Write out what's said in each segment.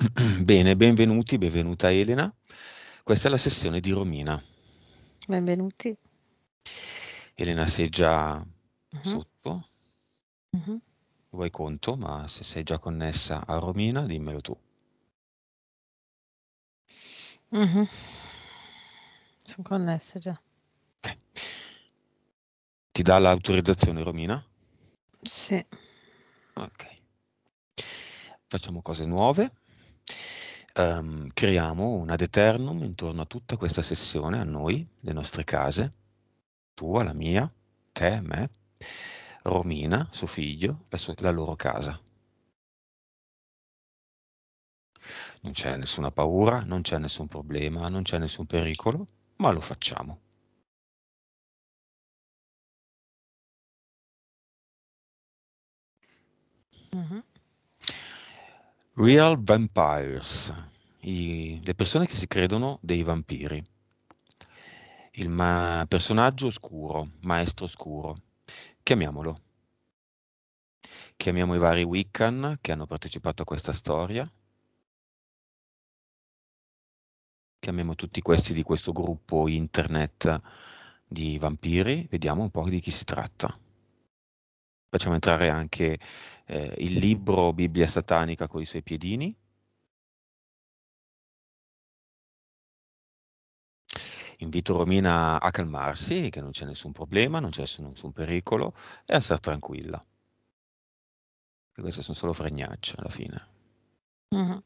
Bene, benvenuti, benvenuta Elena. Questa è la sessione di Romina. Benvenuti. Elena sei già uh-huh. sotto, uh-huh. vuoi conto, ma se sei già connessa a Romina dimmelo tu. Uh-huh. Mhm. Sono connessa già. Okay. Ti dà l'autorizzazione Romina? Sì. Ok. Facciamo cose nuove ehm, creiamo un ad eternum intorno a tutta questa sessione, a noi, le nostre case, tua, la mia, te, me, Romina, suo figlio, la, sua, la loro casa. Non c'è nessuna paura, non c'è nessun problema, non c'è nessun pericolo, ma lo facciamo. Mm -hmm. Real Vampires, i, le persone che si credono dei vampiri, il ma- personaggio oscuro, maestro oscuro, chiamiamolo. Chiamiamo i vari Wiccan che hanno partecipato a questa storia. Chiamiamo tutti questi di questo gruppo internet di vampiri, vediamo un po' di chi si tratta. Facciamo entrare anche eh, il libro Bibbia satanica con i suoi piedini invito Romina a calmarsi, che non c'è nessun problema, non c'è nessun pericolo e a stare tranquilla. Perché queste sono solo fregnacce alla fine. Mm-hmm.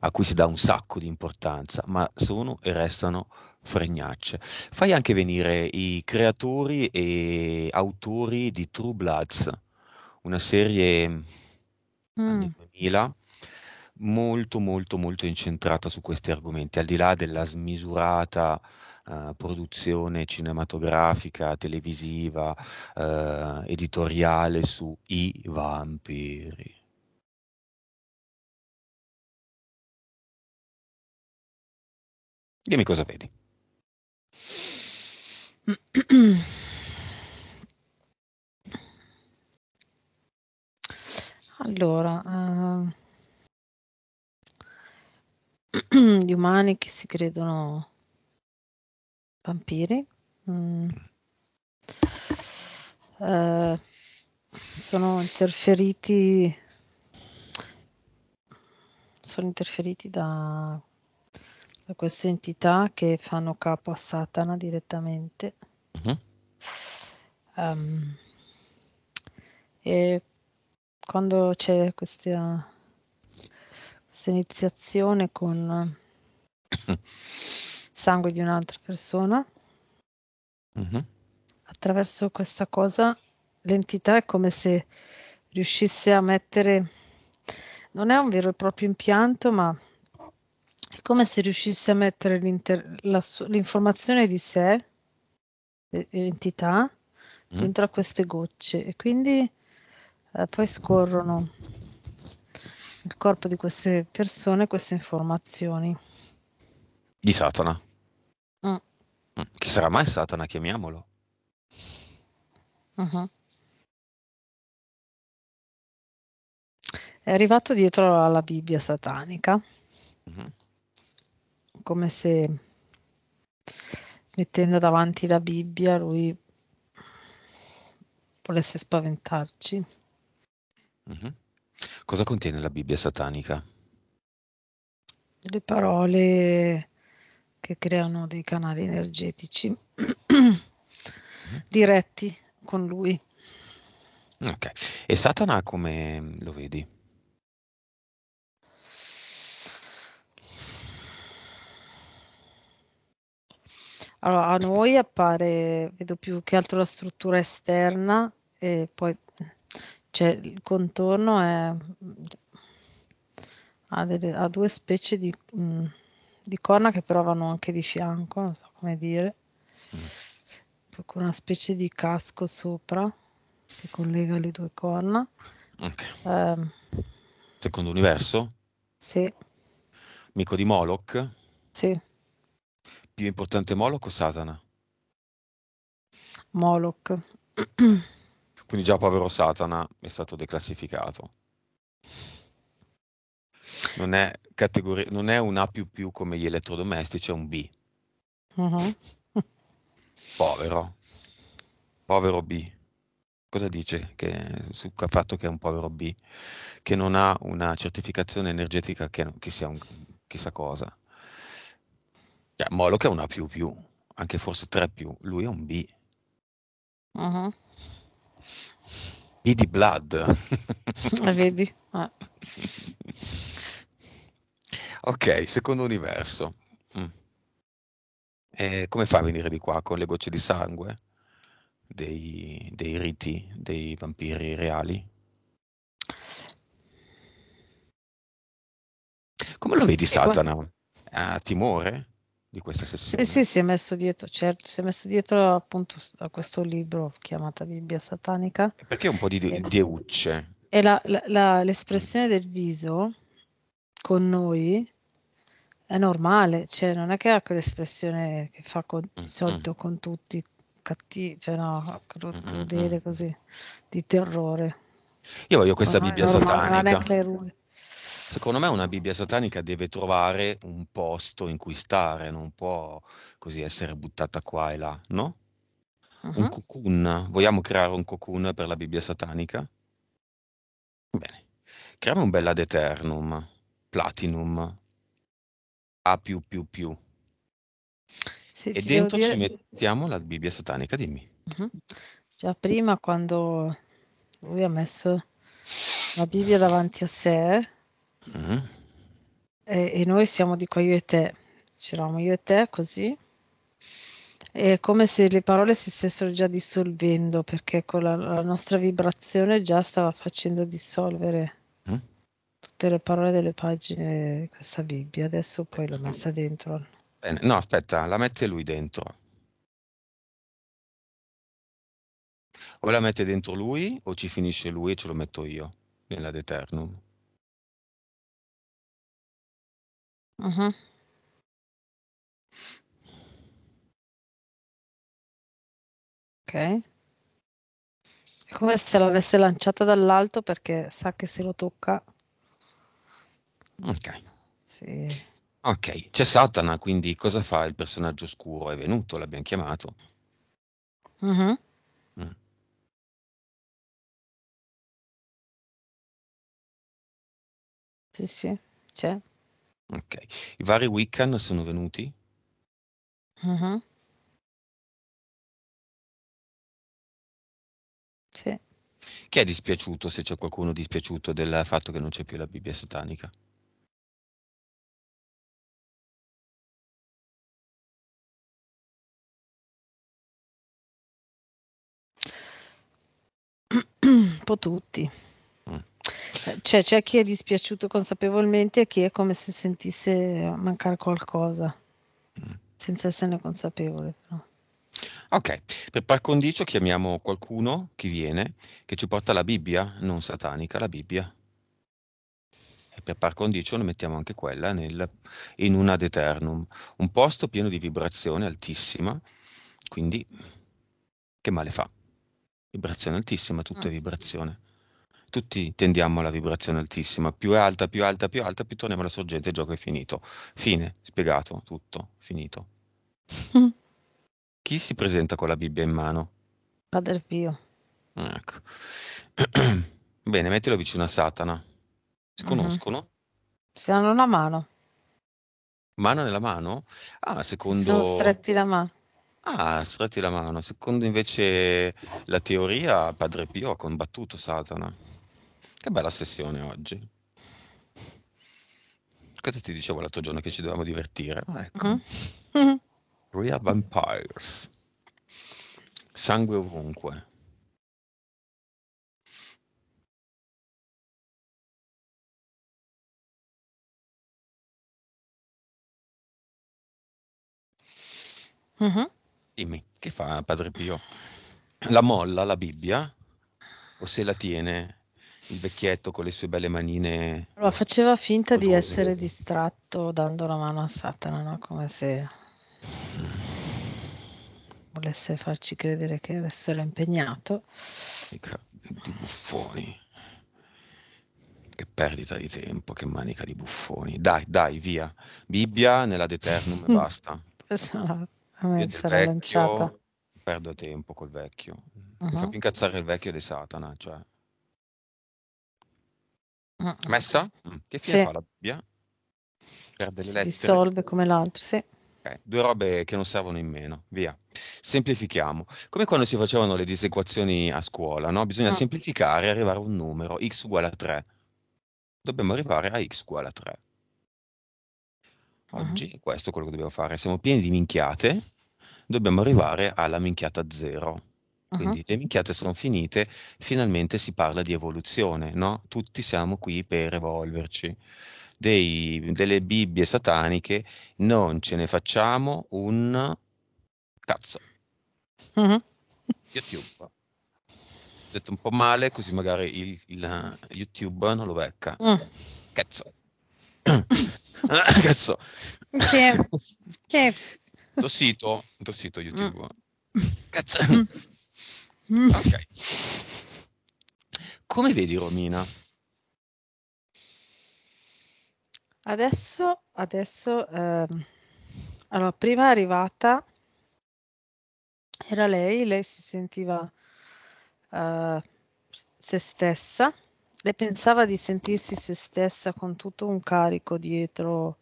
A cui si dà un sacco di importanza, ma sono e restano fregnacce. Fai anche venire i creatori e autori di True Bloods, una serie mm. anni 2000 molto molto molto incentrata su questi argomenti, al di là della smisurata eh, produzione cinematografica, televisiva, eh, editoriale su i vampiri. Dimmi cosa vedi. Allora, uh... Di umani che si credono vampiri. Mm. Eh, sono interferiti sono interferiti da, da, queste entità che fanno capo a Satana direttamente. Uh-huh. Um, e quando c'è questa questa iniziazione con eh, sangue di un'altra persona. Mm-hmm. Attraverso questa cosa l'entità è come se riuscisse a mettere, non è un vero e proprio impianto, ma è come se riuscisse a mettere la, l'informazione di sé, l'entità, mm. dentro a queste gocce e quindi eh, poi scorrono il corpo di queste persone queste informazioni. Di Satana? Mm. mm. Chi sarà mai Satana? Chiamiamolo. Uh-huh. È arrivato dietro alla Bibbia satanica, uh-huh. come se mettendo davanti la Bibbia lui volesse spaventarci. Uh-huh. Cosa contiene la Bibbia satanica? Le parole che creano dei canali energetici diretti con lui. Ok, e Satana come lo vedi? Allora, a noi appare, vedo più che altro la struttura esterna e poi cioè il contorno è, ha, delle, ha, due specie di, mh, mm, di, corna che provano anche di fianco, non so come dire, mm. poi con una specie di casco sopra che collega le due corna. Okay. Eh, Secondo universo? Sì. Amico di Moloch? Sì. Più importante Moloch o Satana? Moloch. Quindi già povero Satana è stato declassificato. Non è, categori- non è un A come gli elettrodomestici, è un B. Uh-huh. Povero. Povero B. Cosa dice che, sul fatto che è un povero B? Che non ha una certificazione energetica che, che sia un, chissà cosa. Cioè, che è un A anche forse 3 Lui è un B. Uh-huh. Idi Blood. Ah, vedi? Ah. ok, secondo universo. Mm. Eh, come fa a venire di qua con le gocce di sangue dei, dei riti dei vampiri reali? Come lo vedi Satana? Ha timore? di questa sessione. Eh, sì, sì, si è messo dietro, certo, si è messo dietro appunto a questo libro chiamato Bibbia Satanica. Perché un po' di de- eh, deucce? E la, la, la, l'espressione del viso con noi è normale, cioè non è che ha quell'espressione che fa con, di mm, mm. solito con tutti, cattivi, cioè no, mm, crudele così, di terrore. Io voglio questa Bibbia normale, satanica. Secondo me una Bibbia satanica deve trovare un posto in cui stare, non può così essere buttata qua e là, no? Uh-huh. Un cocoon, vogliamo creare un cocoon per la Bibbia satanica? Bene, creiamo un bel ad eternum, platinum, A++. Se e dentro dire... ci mettiamo la Bibbia satanica, dimmi. Uh-huh. Già prima quando lui ha messo la Bibbia davanti a sé, Mm. E, e, noi siamo di qua io e te, c'eravamo io e te così. È come se le parole si stessero già dissolvendo perché con la, la nostra vibrazione già stava facendo dissolvere mm. tutte le parole delle pagine di questa Bibbia. Adesso poi l'ho messa dentro. Bene. No, aspetta, la mette lui dentro. O la mette dentro lui o ci finisce lui e ce lo metto io nella Deternum. Mh-mh. Okay. È come se l'avesse lanciata dall'alto perché sa che se lo tocca Ok. Sì. Okay, c'è Satana, quindi cosa fa il personaggio oscuro? È venuto, l'abbiamo chiamato. Mh-mh. Mm. Sì, sì, c'è. Okay. I vari Wiccan sono venuti? Mh-mh. Sì. Chi è dispiaciuto, se c'è qualcuno dispiaciuto del fatto che non c'è più la Bibbia satanica? Un Po' tutti. Cioè, c'è chi è dispiaciuto consapevolmente e chi è come se sentisse mancare qualcosa, mm. senza esserne consapevole. Però. Ok, per par condicio chiamiamo qualcuno, chi viene, che ci porta la Bibbia, non satanica, la Bibbia. E per par condicio ne mettiamo anche quella nel, in un ad eternum, un posto pieno di vibrazione altissima, quindi che male fa? Vibrazione altissima, tutto è mm. vibrazione tutti tendiamo alla vibrazione altissima, più è alta, più è alta, più è alta, più torniamo alla sorgente, il gioco è finito. Fine, spiegato, tutto, finito. Mm. Chi si presenta con la Bibbia in mano? Padre Pio. Ecco. Bene, mettilo vicino a Satana. Si mhm. conoscono? Mm-hmm. Si hanno una mano. Mano nella mano? Ah, secondo... Si sono stretti la mano. Ah, stretti la mano. Secondo invece la teoria, Padre Pio ha combattuto Satana. Che bella sessione oggi. Cosa ti dicevo l'altro giorno che ci dovevamo divertire? Ah, ecco. Mm-hmm. Real Vampires. Sangue ovunque. Mm-hmm. Dimmi, che fa Padre Pio? La molla la Bibbia o se la tiene il vecchietto con le sue belle manine. Allora, faceva finta odose. di essere distratto dando la mano a Satana, no? come se volesse farci credere che essere impegnato. Di buffoni. Che perdita di tempo, che manica di buffoni. Dai, dai, via. Bibbia nella Deternum e basta. Esatto, a me sarà lanciata. Perdo tempo col vecchio. Uh-huh. Mi fa più uh-huh. incazzare il vecchio di Satana, cioè. Mm. Messa? Mm. Mm. Che fine sì. fa la Bibbia? Perde le si lettere. dissolve come l'altro, sì. Due robe che non servono in meno, via. Semplifichiamo. Come quando si facevano le disequazioni a scuola, no? Bisogna no. Ah. semplificare e arrivare a un numero, x uguale a 3. Dobbiamo arrivare a x uguale a 3. Ah. Oggi uh-huh. questo è quello che dobbiamo fare. Siamo pieni di minchiate, dobbiamo arrivare alla minchiata 0. Quindi uh-huh. le minchiate sono finite, finalmente si parla di evoluzione, no? Tutti siamo qui per evolverci. Dei, delle Bibbie sataniche non ce ne facciamo un cazzo. Uh-huh. YouTube. Detto un po' male, così magari il, il eh, YouTube non lo becca. Uh. Cazzo. cazzo. Che, che. Tossito, tossito YouTube. Mm. Cazzo. Mm. Ok. Come vedi Romina? Adesso, adesso, ehm, allora, prima arrivata era lei, lei si sentiva eh, se stessa, lei pensava di sentirsi se stessa con tutto un carico dietro,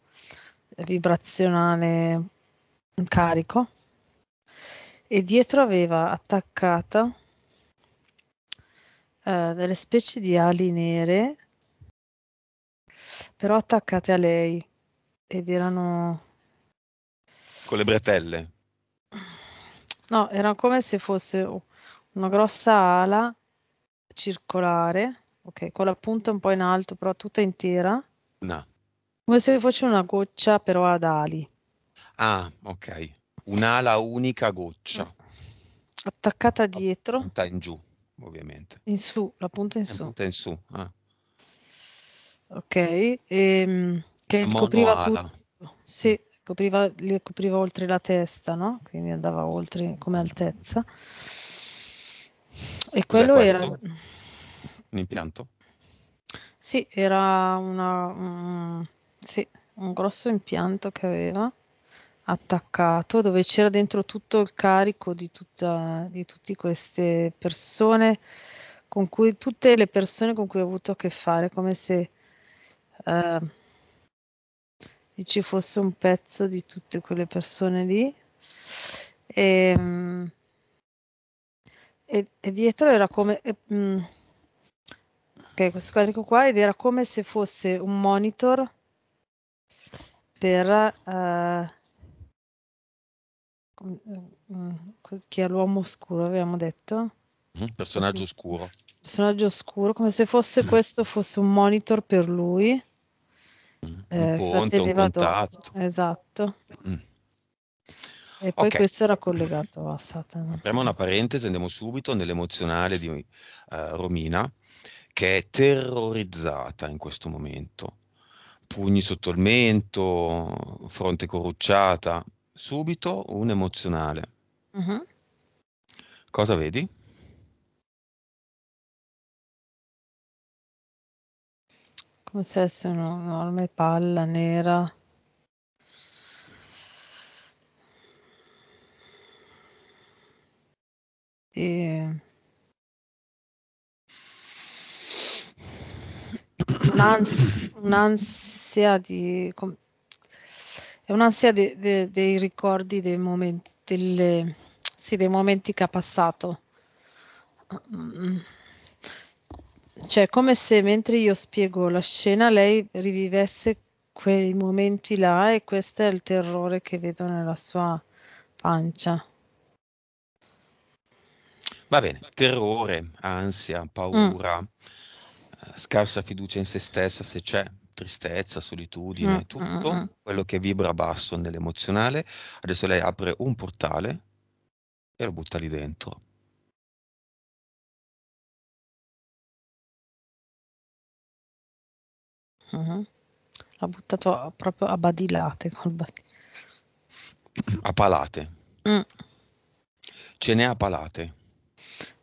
eh, vibrazionale, un carico, e dietro aveva attaccata eh, delle specie di ali nere, però attaccate a lei ed erano... Con le bretelle? No, era come se fosse una grossa ala circolare, ok, con la punta un po' in alto, però tutta intera. No. Come se fosse una goccia però ad ali. Ah, ok un'ala unica goccia. Ah. Attaccata dietro. Punta in giù, ovviamente. In su, la punta in su. Punta in su. Ah. Ok, ehm, che copriva, pu- sì, copriva, copriva oltre la testa, no? Quindi andava oltre come altezza. E quello era... Un impianto? Sì, era una, um, sì, un grosso impianto che aveva attaccato dove c'era dentro tutto il carico di, tutta, di tutte queste persone con cui tutte le persone con cui ho avuto a che fare come se uh, ci fosse un pezzo di tutte quelle persone lì e, ehm, e, e dietro era come e, mh, mm, ok questo carico qua ed era come se fosse un monitor per uh, Mm, mm, mm, chi è l'uomo oscuro, avevamo detto? Mm, personaggio oscuro. Personaggio oscuro, come se fosse mm. questo fosse un monitor per lui. Mm. Eh, un ponte, un contatto. Esatto. E poi okay. questo era collegato a Satana. Apriamo una parentesi, andiamo subito nell'emozionale di uh, Romina, che è terrorizzata in questo momento. Pugni sotto il mento, fronte corrucciata, subito un emozionale. Uh-huh. Cosa vedi? Come se fosse un'enorme palla nera. E... Un'ans- un'ansia di... Com- è un'ansia de, de, dei ricordi, dei momenti, delle, sì, dei momenti che ha passato. Cioè, come se mentre io spiego la scena, lei rivivesse quei momenti là e questo è il terrore che vedo nella sua pancia. Va bene, terrore, ansia, paura, mm. Eh, scarsa fiducia in se stessa, se c'è, tristezza, solitudine, mm, tutto mm, mm, quello che vibra basso nell'emozionale, adesso lei apre un portale e lo butta lì dentro. Mm-hmm. L'ha buttato proprio a badilate col bat- A palate. Mm. Ce n'è a palate.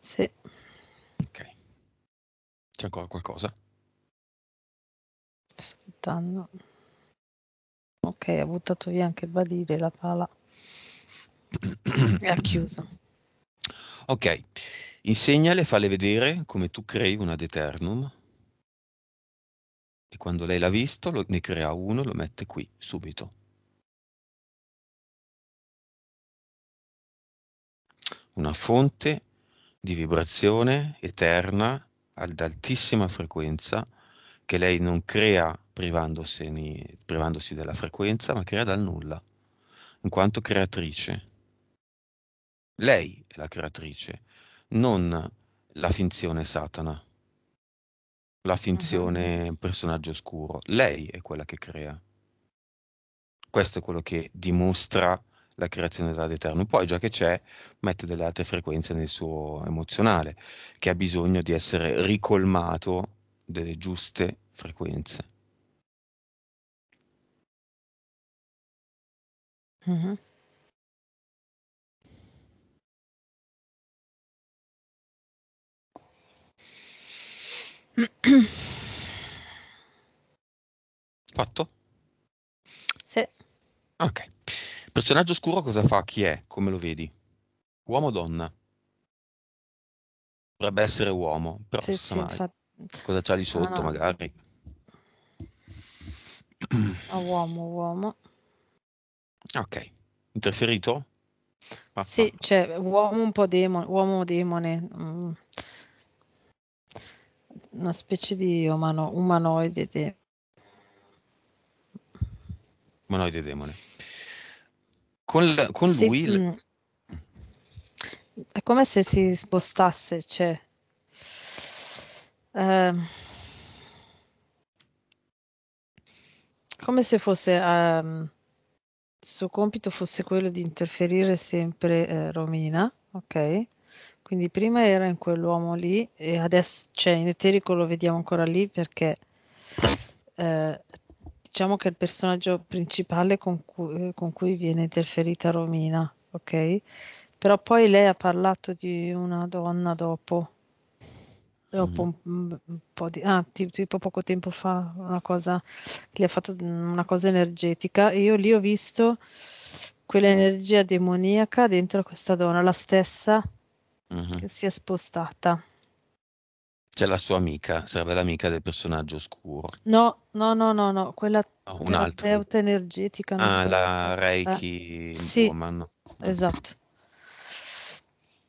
Sì. Ok. C'è ancora qualcosa? aspettando. Ok, ha buttato via anche il badile, la pala. e ha chiuso. Ok, insegnale, falle vedere come tu crei una deternum. E quando lei l'ha visto, lo, ne crea uno e lo mette qui, subito. Una fonte di vibrazione eterna ad altissima frequenza che lei non crea privandosi della frequenza, ma crea dal nulla, in quanto creatrice. Lei è la creatrice, non la finzione Satana, la finzione uh-huh. personaggio oscuro. Lei è quella che crea. Questo è quello che dimostra la creazione dell'Eterno. Poi, già che c'è, mette delle altre frequenze nel suo emozionale, che ha bisogno di essere ricolmato delle giuste frequenze. Mh-mh. Fatto? Sì. Ok. Personaggio scuro cosa fa? Chi è? Come lo vedi? Uomo o donna? Dovrebbe essere uomo, però Sì, sì, mai. Cosa c'ha lì sotto no. magari. No, uomo, uomo. Ok, interferito? Ah, sì, ah. cioè uomo un po' demone, uomo demone, mm. una specie di umano, umanoide. De- umanoide demone. Con, la, con sì, lui... Mm. È come se si spostasse, cioè... Eh, come se fosse... Um, suo compito fosse quello di interferire sempre eh, Romina, ok? Quindi prima era in quell'uomo lì e adesso, cioè in Eterico lo vediamo ancora lì perché eh, diciamo che è il personaggio principale con cui, eh, con cui viene interferita Romina, ok? Però poi lei ha parlato di una donna dopo dopo mm. Mm, un, po' di, ah, tipo poco tempo fa, una cosa che gli ha fatto mm, una cosa energetica e io lì ho visto quell'energia demoniaca dentro questa donna, la stessa uh-huh. che si è spostata. C'è la sua amica, sarebbe l'amica del personaggio oscuro. No, no, no, no, no. quella oh, terapeuta energetica. ah, so la Reiki eh. sì, Woman. Esatto.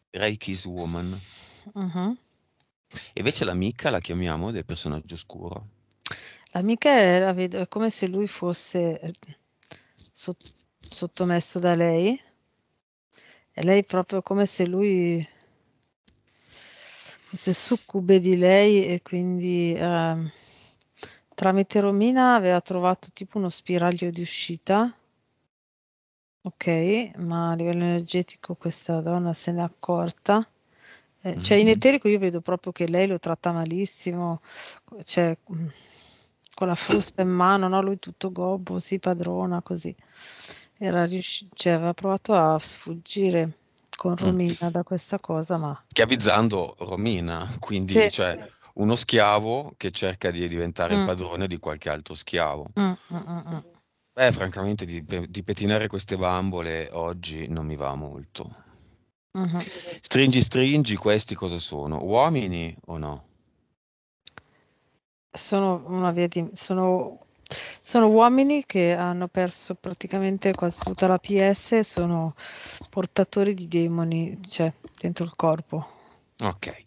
Reiki's Woman. Uh-huh invece l'amica la chiamiamo del personaggio scuro. L'amica è, la vedo, è come se lui fosse eh, so, sottomesso da lei e lei proprio come se lui fosse succube di lei e quindi eh, tramite Romina aveva trovato tipo uno spiraglio di uscita. Ok, ma a livello energetico questa donna se n'è accorta eh, mm-hmm. cioè in eterico io vedo proprio che lei lo tratta malissimo, cioè, mm, con la frusta in mano, no? lui tutto gobbo, si padrona così. Era riusci- cioè, aveva provato a sfuggire con mm. Romina mm. da questa cosa, ma... Schiavizzando Romina, quindi sì. cioè, uno schiavo che cerca di diventare mm. il padrone di qualche altro schiavo. Mm, mm, Beh, francamente di, di pettinare queste bambole oggi non mi va molto. Uh-huh. Stringi, stringi, questi cosa sono? Uomini o no? Sono una via di... Sono sono uomini che hanno perso praticamente quasi tutta la PS e sono portatori di demoni, cioè, dentro il corpo. Ok.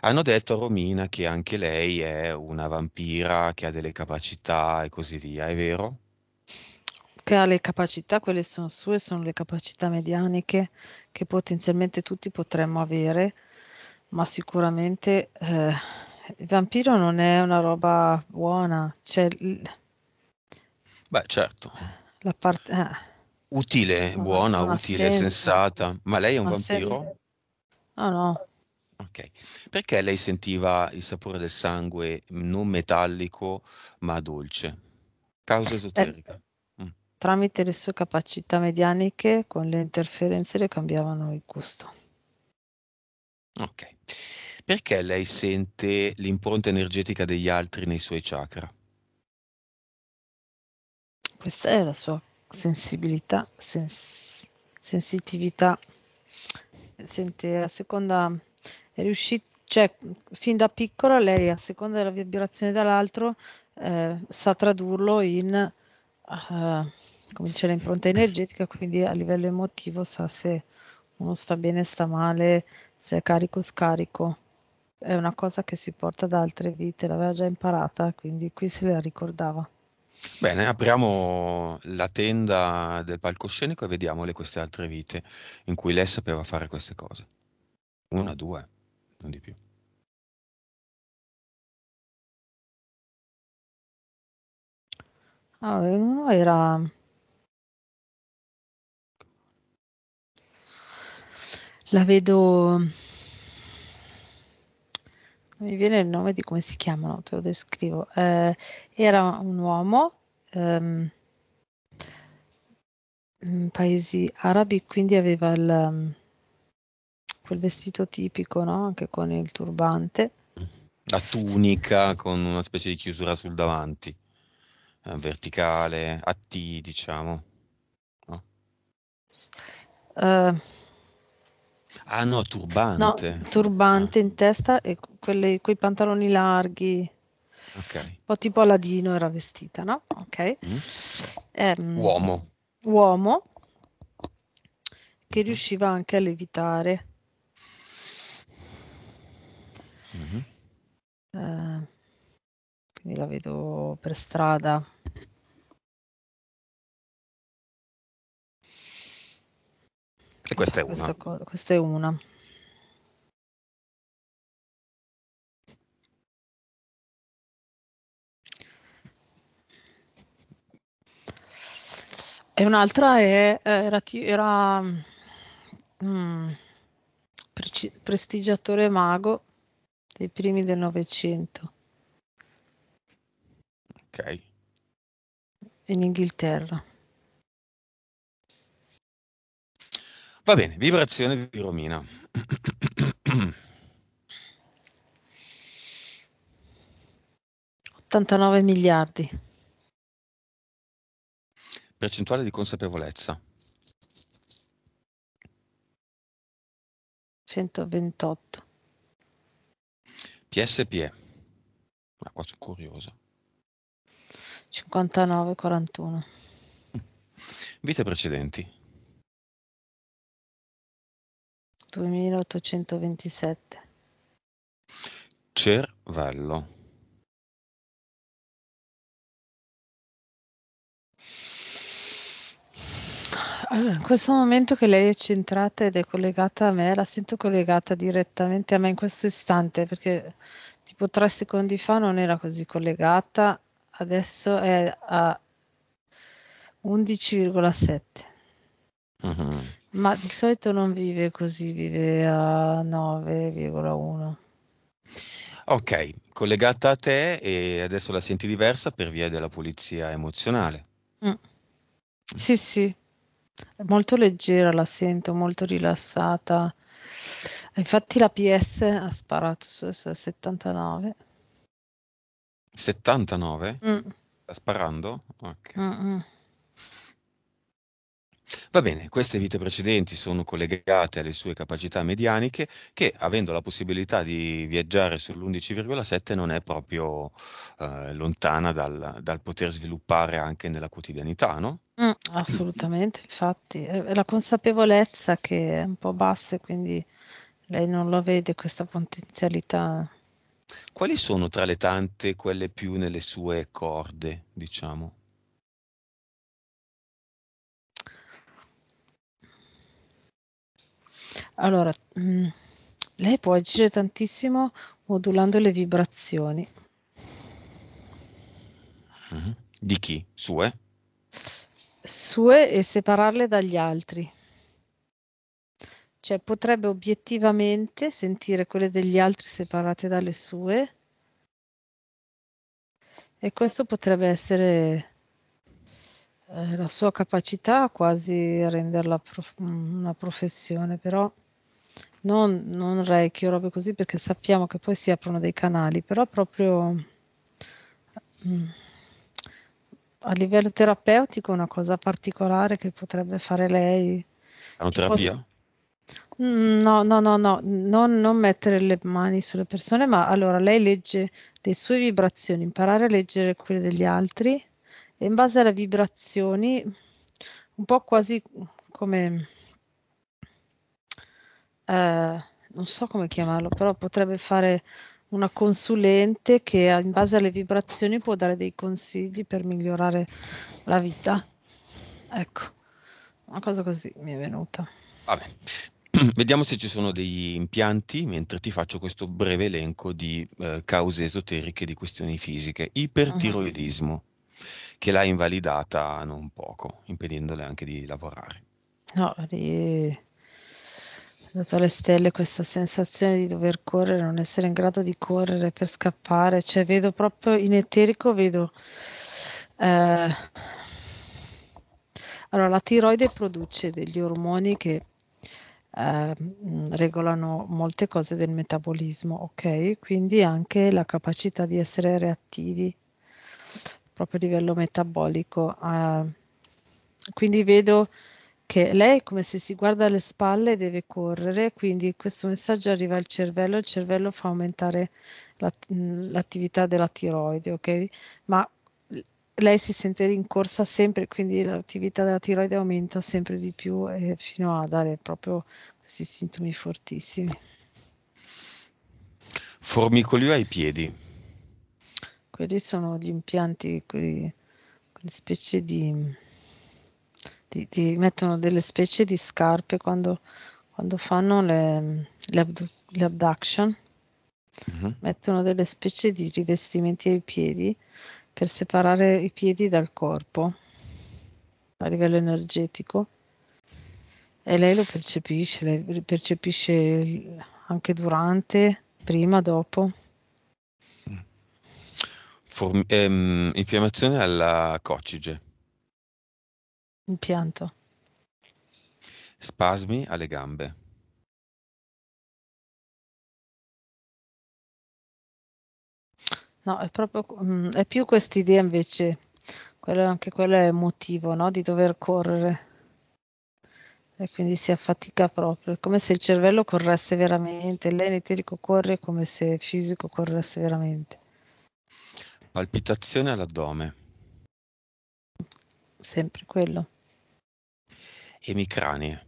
Hanno detto a Romina che anche lei è una vampira che ha delle capacità e così via, è vero? che ha le capacità, quelle sono sue, sono le capacità medianiche che potenzialmente tutti potremmo avere, ma sicuramente eh, il vampiro non è una roba buona. Cioè, Beh, certo. La parte... Eh. Utile, ma, buona, ma utile, senso. sensata. Ma lei è un ma vampiro? Senso. No, no. Ok. Perché lei sentiva il sapore del sangue non metallico, ma dolce? Causa eh, esoterica. Eh Tramite le sue capacità medianiche, con le interferenze le cambiavano il gusto. Ok. Perché lei sente l'impronta energetica degli altri nei suoi chakra? Questa è la sua sensibilità, sens- sensitività. Sente a seconda, è riuscita, cioè fin da piccola lei a seconda della vibrazione dall'altro eh, sa tradurlo in uh, come dice l'impronta energetica, quindi a livello emotivo sa se uno sta bene, sta male, se è carico, scarico. È una cosa che si porta da altre vite, l'aveva già imparata, quindi qui se la ricordava. Bene, apriamo la tenda del palcoscenico e vediamo le queste altre vite in cui lei sapeva fare queste cose. Una, due, non di più. Ah, uno era la vedo... Non mi viene il nome di come si chiamano, te lo descrivo. Eh, era un uomo, ehm, in paesi arabi, quindi aveva il, quel vestito tipico, no? anche con il turbante. La tunica con una specie di chiusura sul davanti, eh, verticale, a T diciamo. No? Uh, Ah no, turbante. No, turbante ah. in testa e quelle, quei pantaloni larghi. Okay. Un po' tipo Aladino era vestita, no? Ok. Mm. Um, uomo. Uomo che riusciva anche a levitare. Mm-hmm. Uh, quindi la vedo per strada E questa è una. Questo, questa è una. E un'altra è, eh, era, era mm, prestigiatore mago dei primi del Novecento. Ok. In Inghilterra. Va bene, vibrazione di Romina. Ottantanove miliardi. Percentuale di consapevolezza. 128. PSPE. Ma qua sono curioso. 59, Vite precedenti. 2827. Cervello. Allora, in questo momento che lei è centrata ed è collegata a me, la sento collegata direttamente a me in questo istante, perché tipo tre secondi fa non era così collegata, adesso è a 11,7. Uh-huh. Ma di solito non vive così, vive a 9,1. Ok, collegata a te e adesso la senti diversa per via della pulizia emozionale. Mm. Sì, sì, è molto leggera, la sento molto rilassata. Infatti la PS ha sparato su, 79. 79? Mm. Sta sparando? Ok. Mm-mm. Va bene, queste vite precedenti sono collegate alle sue capacità medianiche che, avendo la possibilità di viaggiare sull'11,7, non è proprio eh, lontana dal, dal, poter sviluppare anche nella quotidianità, no? Mm, assolutamente, infatti, è la consapevolezza che è un po' bassa e quindi lei non lo vede questa potenzialità. Quali sono tra le tante quelle più nelle sue corde, diciamo? Allora, mm, lei può agire tantissimo modulando le vibrazioni. Mhm. Di chi? Sue? Sue e separarle dagli altri. Cioè, potrebbe obiettivamente sentire quelle degli altri separate dalle sue e questo potrebbe essere, eh, la sua capacità quasi a renderla prof una professione, però non, non reiki o robe così perché sappiamo che poi si aprono dei canali, però proprio mh, a livello terapeutico una cosa particolare che potrebbe fare lei. È una terapia? Possa... No, no, no, no, non, non, mettere le mani sulle persone, ma allora lei legge le sue vibrazioni, imparare a leggere quelle degli altri e in base alle vibrazioni, un po' quasi come eh, non so come chiamarlo, però potrebbe fare una consulente che in base alle vibrazioni può dare dei consigli per migliorare la vita. Ecco, una cosa così mi è venuta. Vabbè. Vediamo se ci sono degli impianti mentre ti faccio questo breve elenco di eh, cause esoteriche di questioni fisiche. Ipertiroidismo, uh-huh. che l'ha invalidata non poco, impedendole anche di lavorare. No, di dato alle stelle questa sensazione di dover correre, non essere in grado di correre per scappare, cioè vedo proprio in eterico, vedo... Eh, allora, la tiroide produce degli ormoni che eh, regolano molte cose del metabolismo, ok? Quindi anche la capacità di essere reattivi proprio a livello metabolico. Eh, quindi vedo che lei come se si guarda alle spalle deve correre, quindi questo messaggio arriva al cervello, il cervello fa aumentare l'at- mm, l'attività della tiroide, ok? Ma lei si sente in corsa sempre, quindi l'attività della tiroide aumenta sempre di più eh, fino a dare proprio questi sintomi fortissimi. Formicolio ai piedi. Quelli sono gli impianti, quelle specie di ti, ti mettono delle specie di scarpe quando, quando fanno le, le, abdu, le abduction, uh-huh. mettono delle specie di rivestimenti ai piedi per separare i piedi dal corpo a livello energetico e lei lo percepisce, lei percepisce anche durante, prima, dopo. Mm. Form- ehm, infiammazione alla coccige. Un pianto. Spasmi alle gambe. No, è proprio mhmm, è più quest'idea invece, quello anche quello è emotivo, no, di dover correre. E quindi si affatica proprio, è come se il cervello corresse veramente, l'eneterico corre come se il fisico corresse veramente. Palpitazione all'addome sempre quello. Emicranie.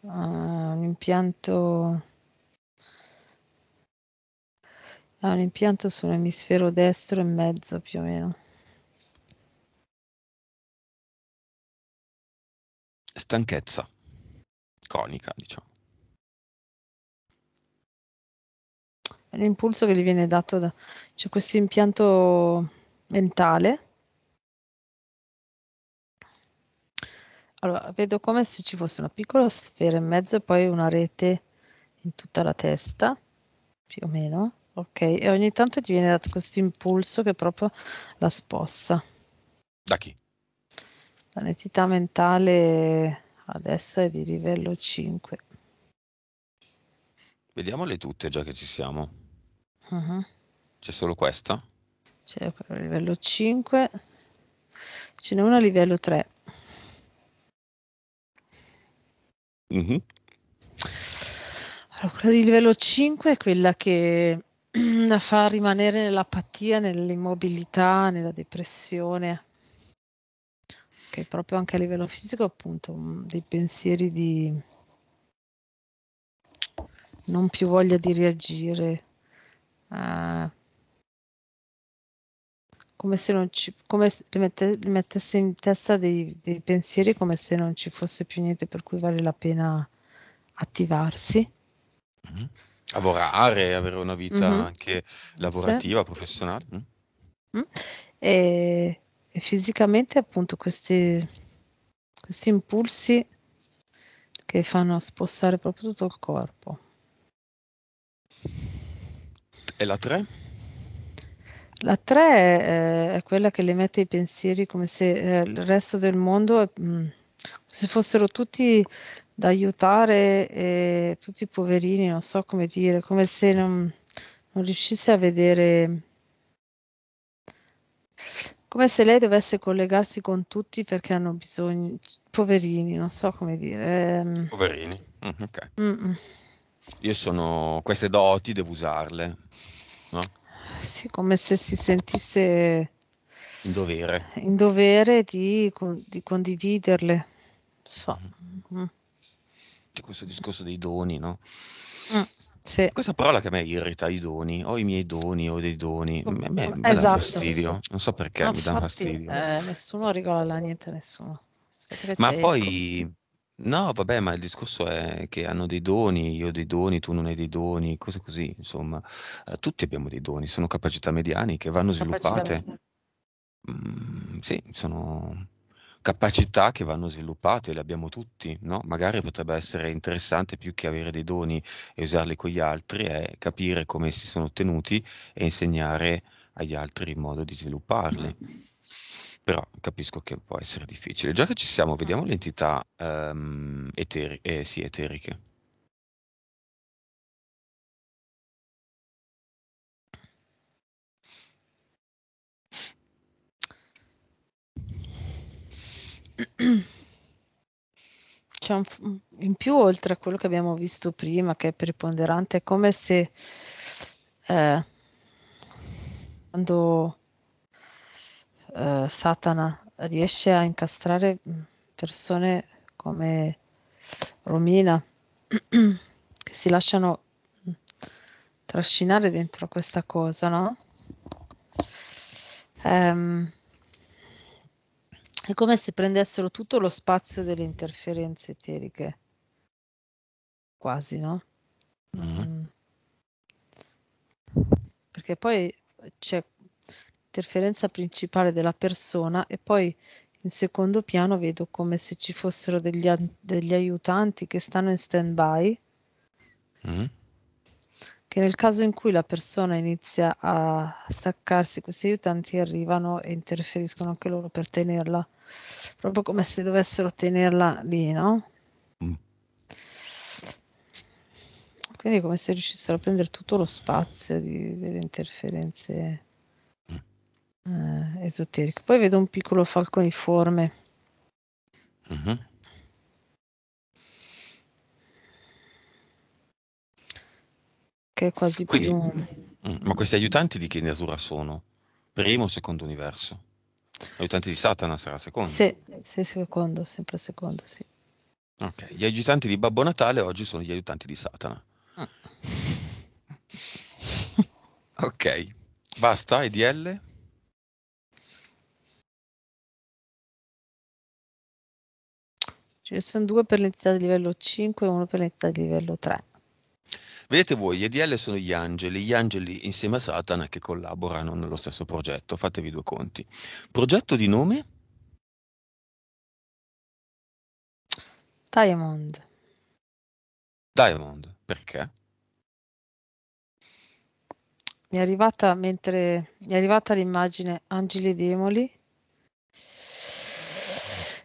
Uh, ah, un impianto ha ah, un impianto sull'emisfero destro e mezzo più o meno. Stanchezza conica, diciamo. L'impulso che gli viene dato da... c'è cioè, questo impianto mentale Allora, vedo come se ci fosse una piccola sfera in mezzo e poi una rete in tutta la testa, più o meno. Ok, e ogni tanto ti viene dato questo impulso che proprio la spossa. Da chi? La netità mentale adesso è di livello 5. Vediamole tutte già che ci siamo. Uh-huh. C'è solo questa? C'è quella a livello 5. Ce n'è una a livello 3. Mm-hmm. Allora, quella di livello 5 è quella che la fa rimanere nell'apatia, nell'immobilità, nella depressione, che proprio anche a livello fisico, appunto, mm, dei pensieri di non più voglia di reagire, uh, come se non ci, come le, mette, le mettesse in testa dei, dei, pensieri come se non ci fosse più niente per cui vale la pena attivarsi. Mm-hmm. Lavorare, avere una vita mm-hmm. anche lavorativa, sì. professionale. Mm. Mm. E, e, fisicamente appunto questi, questi impulsi che fanno spostare proprio tutto il corpo. E la 3? La 3 è, eh, è quella che le mette i pensieri come se eh, il resto del mondo mh, eh, mm, se fossero tutti da aiutare e tutti poverini, non so come dire, come se non, non riuscisse a vedere come se lei dovesse collegarsi con tutti perché hanno bisogno, poverini, non so come dire. Ehm. Poverini, mm, ok. Mm-mm. Io sono, queste doti devo usarle, no? sì, come se si sentisse in dovere, in dovere di, di condividerle. So. Mm-hmm. Mm. Di questo discorso dei doni, no? Mm, sì. Questa parola che a me irrita, i doni, ho i miei doni, ho dei doni, a me, me esatto. fastidio, non so perché no, mi dà fastidio. Eh, nessuno regola niente a nessuno. Ma poi No, vabbè, ma il discorso è che hanno dei doni, io ho dei doni, tu non hai dei doni, cose così, insomma. Eh, tutti abbiamo dei doni, sono capacità mediane che vanno sviluppate. Mm, sì, sono capacità che vanno sviluppate, le abbiamo tutti, no? Magari potrebbe essere interessante più che avere dei doni e usarli con gli altri, è capire come si sono ottenuti e insegnare agli altri il modo di svilupparli. Mm però capisco che può essere difficile. Già che ci siamo, ah. vediamo le entità um, ehm, eteri- eh, sì, eteriche. C'è un, f- in più, oltre a quello che abbiamo visto prima, che è preponderante, è come se eh, quando uh, Satana riesce a incastrare mm, persone come Romina che si lasciano mm, trascinare dentro questa cosa, no? Um, è come se prendessero tutto lo spazio delle interferenze eteriche, quasi, no? Mm-hmm. Mm. Perché poi c'è interferenza principale della persona e poi in secondo piano vedo come se ci fossero degli, degli aiutanti che stanno in stand by. Mm. Che nel caso in cui la persona inizia a staccarsi, questi aiutanti arrivano e interferiscono anche loro per tenerla, proprio come se dovessero tenerla lì, no? Mm. Quindi come se riuscissero a prendere tutto lo spazio di, delle interferenze eh, esoterico. Poi vedo un piccolo falconiforme. Uh-huh. Che è quasi Quindi, più... Mm, ma questi aiutanti di che natura sono? Primo o secondo universo? Aiutanti di Satana sarà secondo? Sì, sì, secondo, sempre secondo, sì. Ok, gli aiutanti di Babbo Natale oggi sono gli aiutanti di Satana. Ah. ok, basta, EDL? Ce ne sono due per l'entità di livello 5 e uno per l'entità di livello 3. Vedete voi, gli EDL sono gli angeli, gli angeli insieme a Satana che collaborano nello stesso progetto, fatevi due conti. Progetto di nome? Diamond. Diamond, perché? Mi è arrivata mentre mi è arrivata l'immagine Angeli e Demoli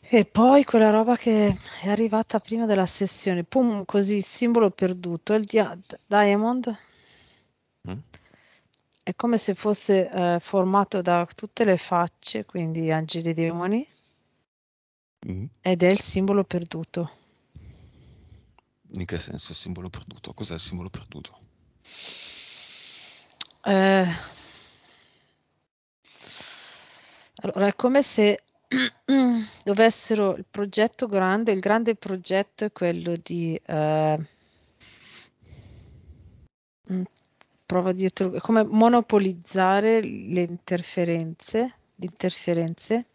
e poi quella roba che è arrivata prima della sessione, pum, così, simbolo perduto, il dia- Diamond. Mm? È come se fosse eh, formato da tutte le facce, quindi angeli e demoni, mm. ed è il simbolo perduto. In che senso il simbolo perduto? Cos'è il simbolo perduto? Eh, allora, è come se dovessero il progetto grande, il grande progetto è quello di eh, mm, prova dietro come monopolizzare le interferenze, interferenze.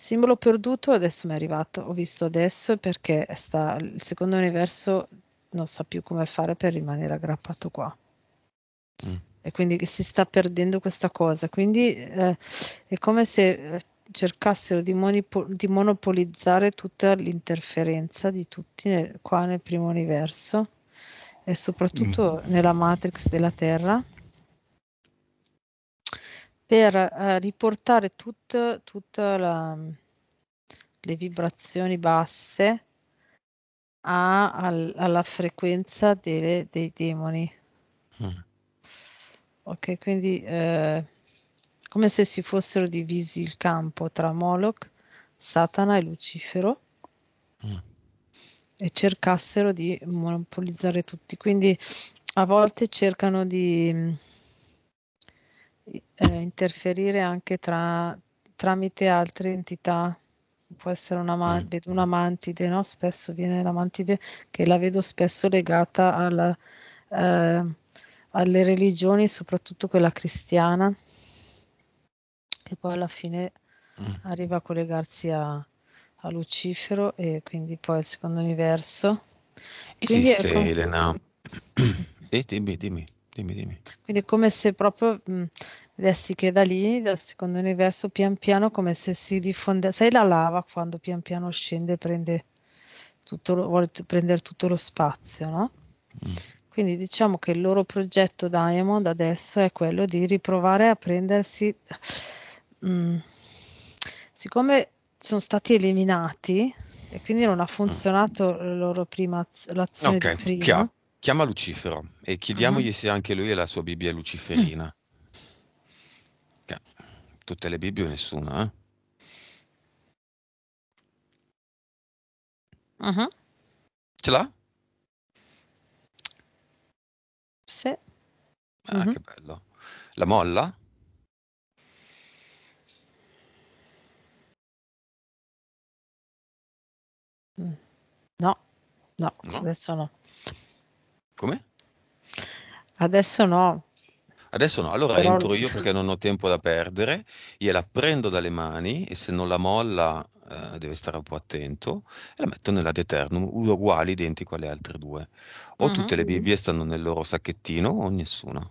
Simbolo perduto adesso mi è arrivato, ho visto adesso perché sta, il secondo universo non sa più come fare per rimanere aggrappato qua. Mm. E quindi si sta perdendo questa cosa, quindi eh, è come se eh, cercassero di, monipol- di monopolizzare tutta l'interferenza di tutti nel, qua nel primo universo e soprattutto mm. nella Matrix della Terra per eh, riportare tutte le vibrazioni basse a, al, alla frequenza delle, dei demoni. Mm. Ok, quindi eh, come se si fossero divisi il campo tra Moloch, Satana e Lucifero mm. e cercassero di monopolizzare tutti. Quindi a volte cercano di eh, interferire anche tra, tramite altre entità. Può essere una, ma- mm. una mantide, no? spesso viene la mantide che la vedo spesso legata alla, eh, alle religioni, soprattutto quella cristiana che poi alla fine mm. arriva a collegarsi a, a, Lucifero e quindi poi al secondo universo. Esiste come... Elena. eh, dimmi, dimmi, dimmi, dimmi. Quindi è come se proprio mh, mm, vedessi che da lì, dal secondo universo, pian piano come se si diffonde, sai la lava quando pian piano scende e prende tutto lo, vuole prendere tutto lo spazio, no? Mm. Quindi diciamo che il loro progetto Diamond adesso è quello di riprovare a prendersi Mm. siccome sono stati eliminati e quindi non ha funzionato mm. la loro prima az l'azione di Okay, chia chiama Lucifero e Mh-mh. chiediamogli ah. se anche lui e la sua Bibbia è luciferina. Cioè, tutte le Bibbie o nessuna, eh. Mh-mh. Ce l'ha? Sì. Ah, Mh-mh. che mm-hmm. bello. La molla? Mm. No, no, no. adesso no. Come? Adesso no. Adesso no, allora Però entro io perché non ho tempo da perdere, gliela prendo dalle mani e se non la molla eh, deve stare un po' attento e la metto nella Deternum, uguale, identico alle altre due. O uh-huh. tutte le Bibbie stanno nel loro sacchettino o nessuna.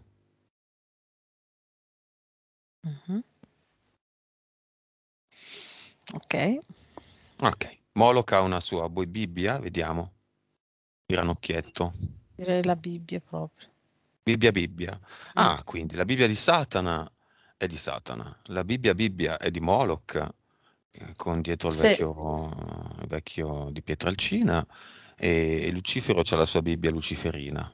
Uh-huh. Ok. Ok. Moloch ha una sua poi Bibbia, vediamo. Granocchietto. Direi la Bibbia proprio. Bibbia Bibbia. Mm. Ah, quindi la Bibbia di Satana è di Satana, la Bibbia Bibbia è di Moloch, eh, con dietro il, sì. vecchio, il vecchio, di Pietralcina, e Lucifero c'ha la sua Bibbia luciferina.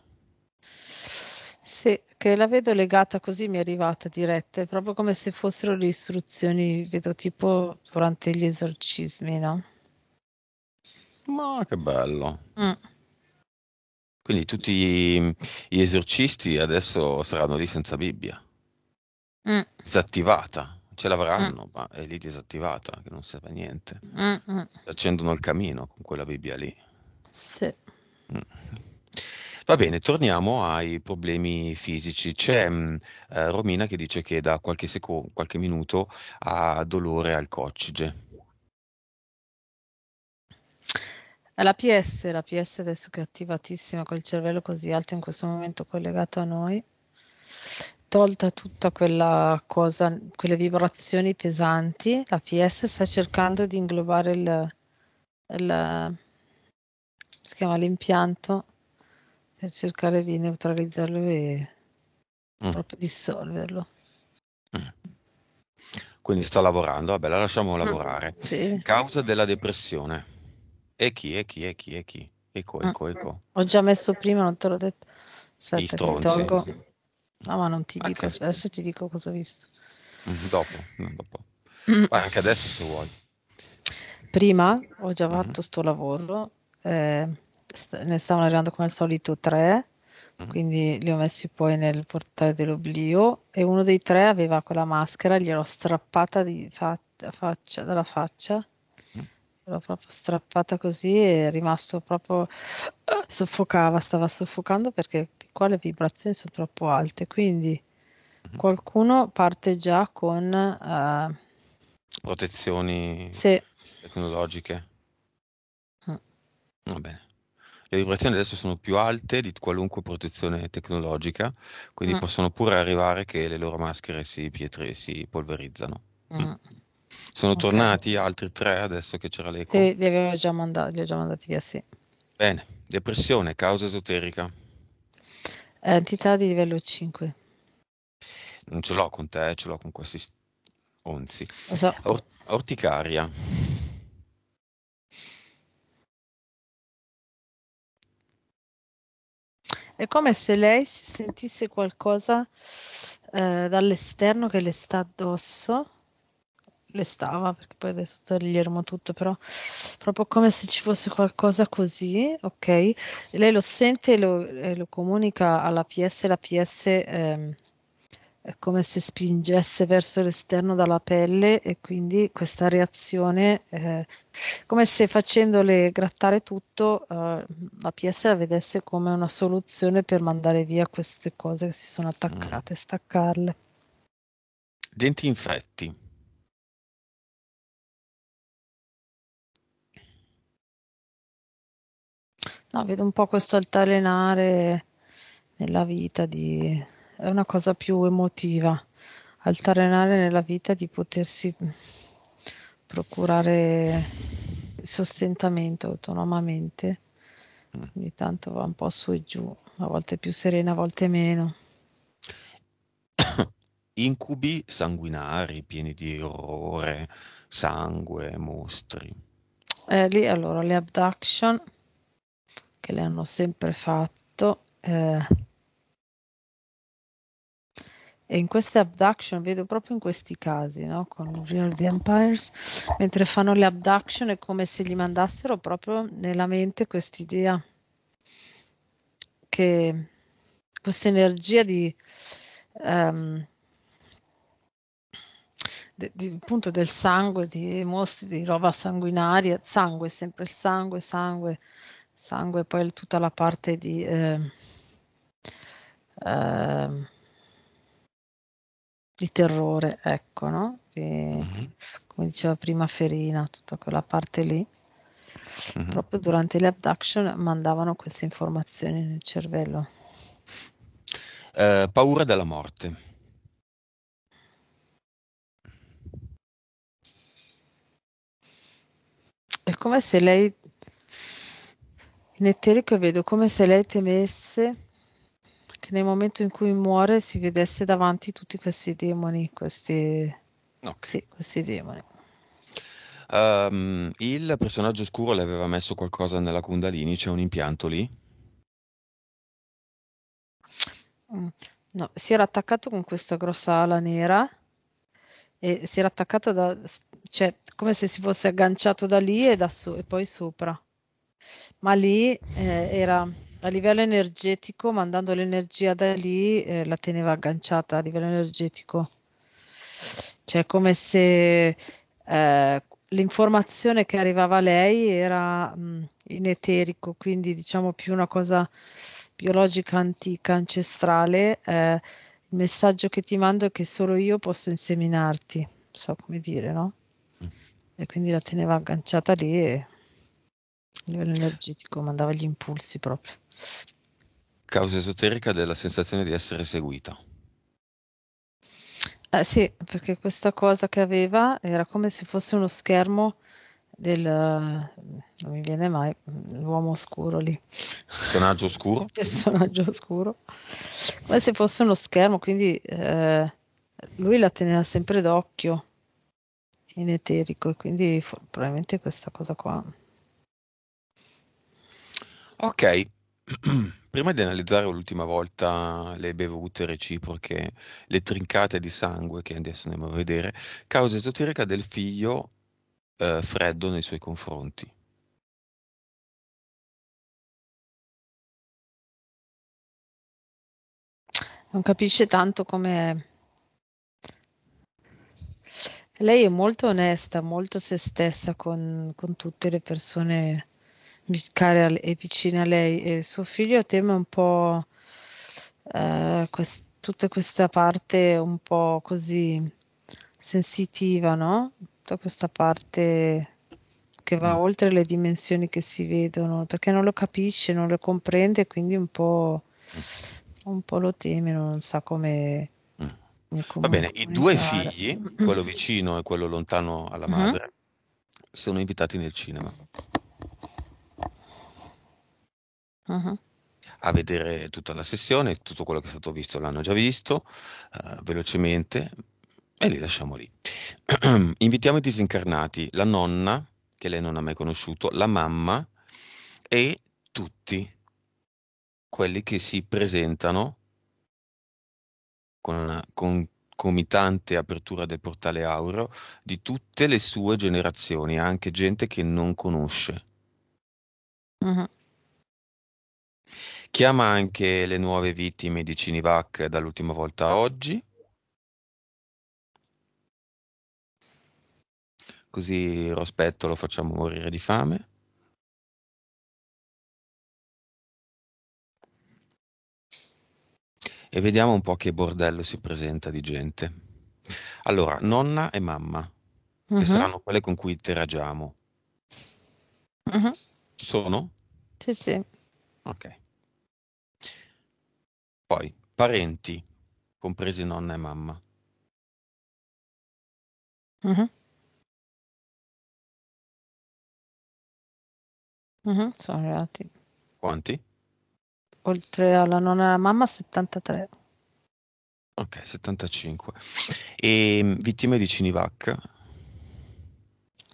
Sì, che la vedo legata così, mi è arrivata diretta, è proprio come se fossero le istruzioni, vedo tipo durante gli esorcismi, no? Ma che bello. Mm. Quindi tutti gli esorcisti adesso saranno lì senza Bibbia. Mm. Disattivata. Ce l'avranno, mm. ma è lì disattivata, che non serve a niente. Mm, mm. Accendono il camino con quella Bibbia lì. Sì. Mm. Va bene, torniamo ai problemi fisici. C'è mh, eh, Romina che dice che da qualche, seco- qualche minuto ha dolore al coccige. La PS, la PS adesso che è attivatissima col cervello così alto in questo momento collegato a noi, tolta tutta quella cosa, quelle vibrazioni pesanti, la PS sta cercando di inglobare il, il si chiama l'impianto per cercare di neutralizzarlo e mm. proprio dissolverlo. Mm quindi sta lavorando, vabbè la lasciamo mm. lavorare. Sì. Causa della depressione. E chi, e chi, e chi, e chi? Eco, mm. eco, eco. Ho già messo prima, non te l'ho detto. Aspetta, tolgo. Sì, sì. No, ma non ti dico, okay. adesso ti dico cosa ho visto. Mm, dopo, dopo. Mm. Vai, anche adesso se vuoi. Prima ho già mm-hmm. fatto mm-hmm. sto lavoro, eh, st- ne stavano arrivando come al solito tre, mm-hmm. quindi li ho messi poi nel portale dell'oblio e uno dei tre aveva quella maschera, gliel'ho strappata di fa- faccia, dalla faccia l'ho proprio strappata così e è rimasto proprio eh, soffocava, stava soffocando perché qua le vibrazioni sono troppo alte, quindi mhm. qualcuno parte già con uh, protezioni sì. tecnologiche. Mm. Va bene. Le vibrazioni adesso sono più alte di qualunque protezione tecnologica, quindi mm. possono pure arrivare che le loro maschere si, pietri, si polverizzano. Mm. mm. Sono okay. tornati altri tre adesso che c'era l'eco. Sì, li avevo già mandati, li ho già mandati via, sì. Bene, depressione, causa esoterica. Eh, entità di livello 5. Non ce l'ho con te, eh, ce l'ho con questi onzi. So. Or- orticaria. È come se lei si sentisse qualcosa eh, dall'esterno che le sta addosso le stava, perché poi adesso toglieremo tutto, però proprio come se ci fosse qualcosa così, ok? lei lo sente e lo, e lo, comunica alla PS, la PS ehm, è come se spingesse verso l'esterno dalla pelle e quindi questa reazione, eh, come se facendole grattare tutto, eh, la PS la vedesse come una soluzione per mandare via queste cose che si sono mm. attaccate, staccarle. Denti infetti. No, vedo un po' questo altalenare nella vita di... è una cosa più emotiva, altalenare nella vita di potersi procurare sostentamento autonomamente. Mm. Ogni tanto va un po' su e giù, a volte più serena, a volte meno. Incubi sanguinari, pieni di orrore, sangue, mostri. Eh, lì allora le abduction che le hanno sempre fatto. Eh, e in queste abduction vedo proprio in questi casi, no? con Real Vampires, mentre fanno le abduction è come se gli mandassero proprio nella mente quest'idea, che questa energia di, um, de, di, appunto del sangue, di mostri, di roba sanguinaria, sangue, sempre il sangue, sangue, sangue, poi tutta la parte di... Eh, eh, di terrore, ecco, no? Di, uh-huh. Come diceva prima Ferina, tutta quella parte lì. Uh-huh. Proprio durante le abduction mandavano queste informazioni nel cervello. Uh, paura della morte. È come se lei in eterico vedo come se lei temesse che nel momento in cui muore si vedesse davanti tutti questi demoni, questi, okay. sì, questi demoni. Um, il personaggio scuro le aveva messo qualcosa nella Kundalini, c'è un impianto lì? Mm, no, si era attaccato con questa grossa ala nera e si era attaccato da, cioè, come se si fosse agganciato da lì e, da so- e poi sopra ma lì eh, era a livello energetico, mandando l'energia da lì eh, la teneva agganciata a livello energetico. Cioè come se eh, l'informazione che arrivava a lei era mh, mm, in eterico, quindi diciamo più una cosa biologica antica, ancestrale. Eh, il messaggio che ti mando è che solo io posso inseminarti, so come dire, no? Mm. E quindi la teneva agganciata lì e a livello energetico, mandava gli impulsi proprio. Causa esoterica della sensazione di essere seguita. Eh, sì, perché questa cosa che aveva era come se fosse uno schermo del... non mi viene mai, l'uomo oscuro lì. Personaggio oscuro? Personaggio oscuro. Come se fosse uno schermo, quindi eh, lui la teneva sempre d'occhio in eterico e quindi probabilmente questa cosa qua Ok, Prima di analizzare l'ultima volta le bevute reciproche, le trincate di sangue che adesso andiamo a vedere, causa esoterica del figlio, ehm, Freddo nei suoi confronti. Non capisce tanto come lei è molto onesta, molto se stessa con con tutte le persone care e vicine a lei e suo figlio teme un po' eh, quest- tutta questa parte un po' così sensitiva, no? Tutta questa parte che va mm. oltre le dimensioni che si vedono, perché non lo capisce, non lo comprende, quindi un po', mm. un po lo teme, non sa come... Mm. Va bene, i due figli, quello vicino e quello lontano alla mm-hmm. madre, mm-hmm. sono invitati nel cinema. Ah-ah. a vedere tutta la sessione, tutto quello che è stato visto l'hanno già visto, eh, velocemente, e li lasciamo lì. Invitiamo i disincarnati, la nonna, che lei non ha mai conosciuto, la mamma e tutti quelli che si presentano con una concomitante apertura del portale Auro di tutte le sue generazioni, anche gente che non conosce. Uh-huh. Chiama anche le nuove vittime di Cinivac dall'ultima volta a oggi. Così Rospetto lo facciamo morire di fame. E vediamo un po' che bordello si presenta di gente. Allora, nonna e mamma, uh -huh. che mm-hmm. saranno quelle con cui interagiamo. Uh mm-hmm. -huh. Sono? Sì, sì. Ok. Poi parenti, compresi nonna e mamma. Mh-mh. Mh-mh, sono arrivati. Quanti? Oltre alla nonna e alla mamma 73. Ok, 75. E ehm, vittime di Cinivac?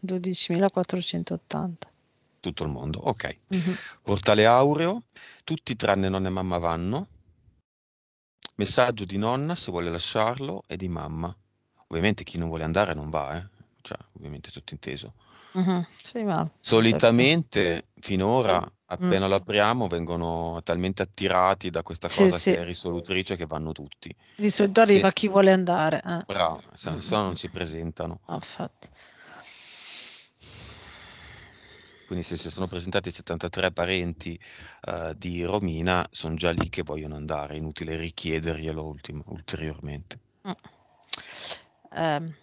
12.480. Tutto il mondo, ok. Mh-mh. Portale Aureo, tutti tranne nonna e mamma vanno. Messaggio di nonna se vuole lasciarlo e di mamma. Ovviamente chi non vuole andare non va, eh? cioè, ovviamente tutto inteso. Uh-huh, sì, ma, certo. Solitamente certo. finora mm. appena mm. lo vengono talmente attirati da questa cosa sì. che è risolutrice che vanno tutti. Di solito arriva se... chi vuole andare. Eh. Bravo, se, mm. non si presentano. Oh, quindi se si sono presentati 73 parenti uh, di Romina, sono già lì che vogliono andare, è inutile richiederglielo ultimo, ulteriormente. Mm. Eh,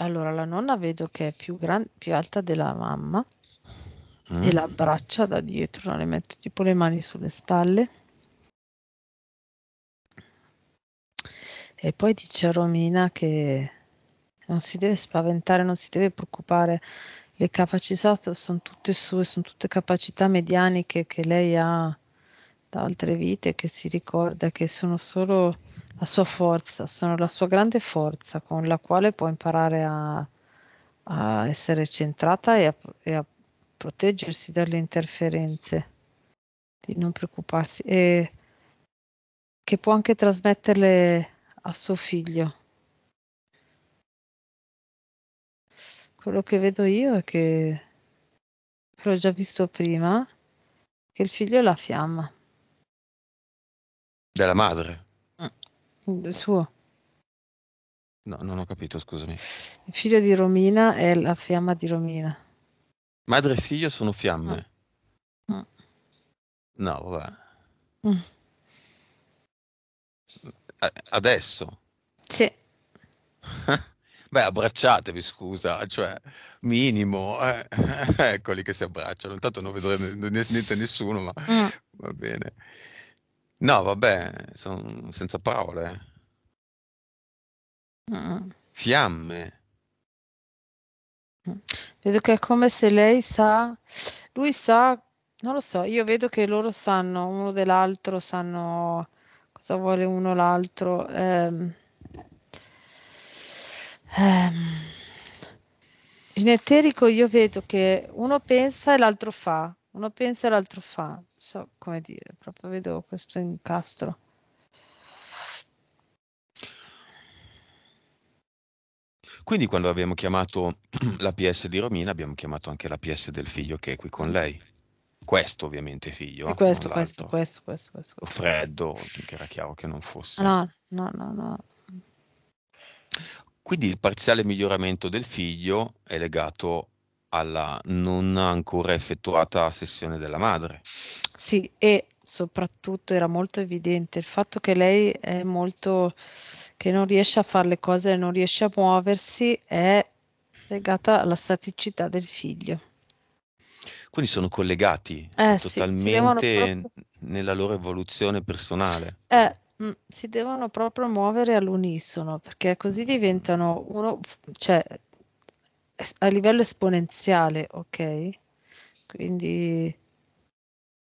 allora, la nonna vedo che è più, gran- più alta della mamma mm. e l'abbraccia da dietro, le metto tipo le mani sulle spalle. E poi dice a Romina che non si deve spaventare, non si deve preoccupare, le capacità sono tutte sue, sono tutte capacità medianiche che lei ha da altre vite, che si ricorda, che sono solo la sua forza, sono la sua grande forza con la quale può imparare a, a essere centrata e a, e a, proteggersi dalle interferenze, di non preoccuparsi e che può anche trasmetterle a suo figlio. quello che vedo io è che, che l'ho già visto prima, che il figlio è la fiamma. Della madre? Mm, del suo. No, non ho capito, scusami. Il figlio di Romina è la fiamma di Romina. Madre e figlio sono fiamme. No, mm. mm. no vabbè. Mm. Adesso? Sì. Beh, abbracciatevi, scusa, cioè, minimo, eh, eccoli che si abbracciano, intanto non vedo niente nessuno, ma mm. va bene. No, vabbè, sono senza parole. Eh. Mm. Fiamme. Mm. Vedo che è come se lei sa, lui sa, non lo so, io vedo che loro sanno uno dell'altro, sanno cosa vuole uno l'altro. Eh. Ehm, in eterico io vedo che uno pensa e l'altro fa, uno pensa e l'altro fa, non so come dire, proprio vedo questo incastro. Quindi quando abbiamo chiamato la PS di Romina abbiamo chiamato anche la PS del figlio che è qui con lei. Questo ovviamente figlio. Questo, questo, questo, questo, questo, Freddo, che era chiaro che non fosse. No, no, no, no. Quindi il parziale miglioramento del figlio è legato alla non ancora effettuata sessione della madre. Sì, e soprattutto era molto evidente il fatto che lei è molto che non riesce a fare le cose, non riesce a muoversi, è legata alla staticità del figlio. Quindi sono collegati eh, totalmente sì, proprio... nella loro evoluzione personale. Eh, Mm, si devono proprio muovere all'unisono, perché così diventano uno cioè a livello esponenziale, okay, quindi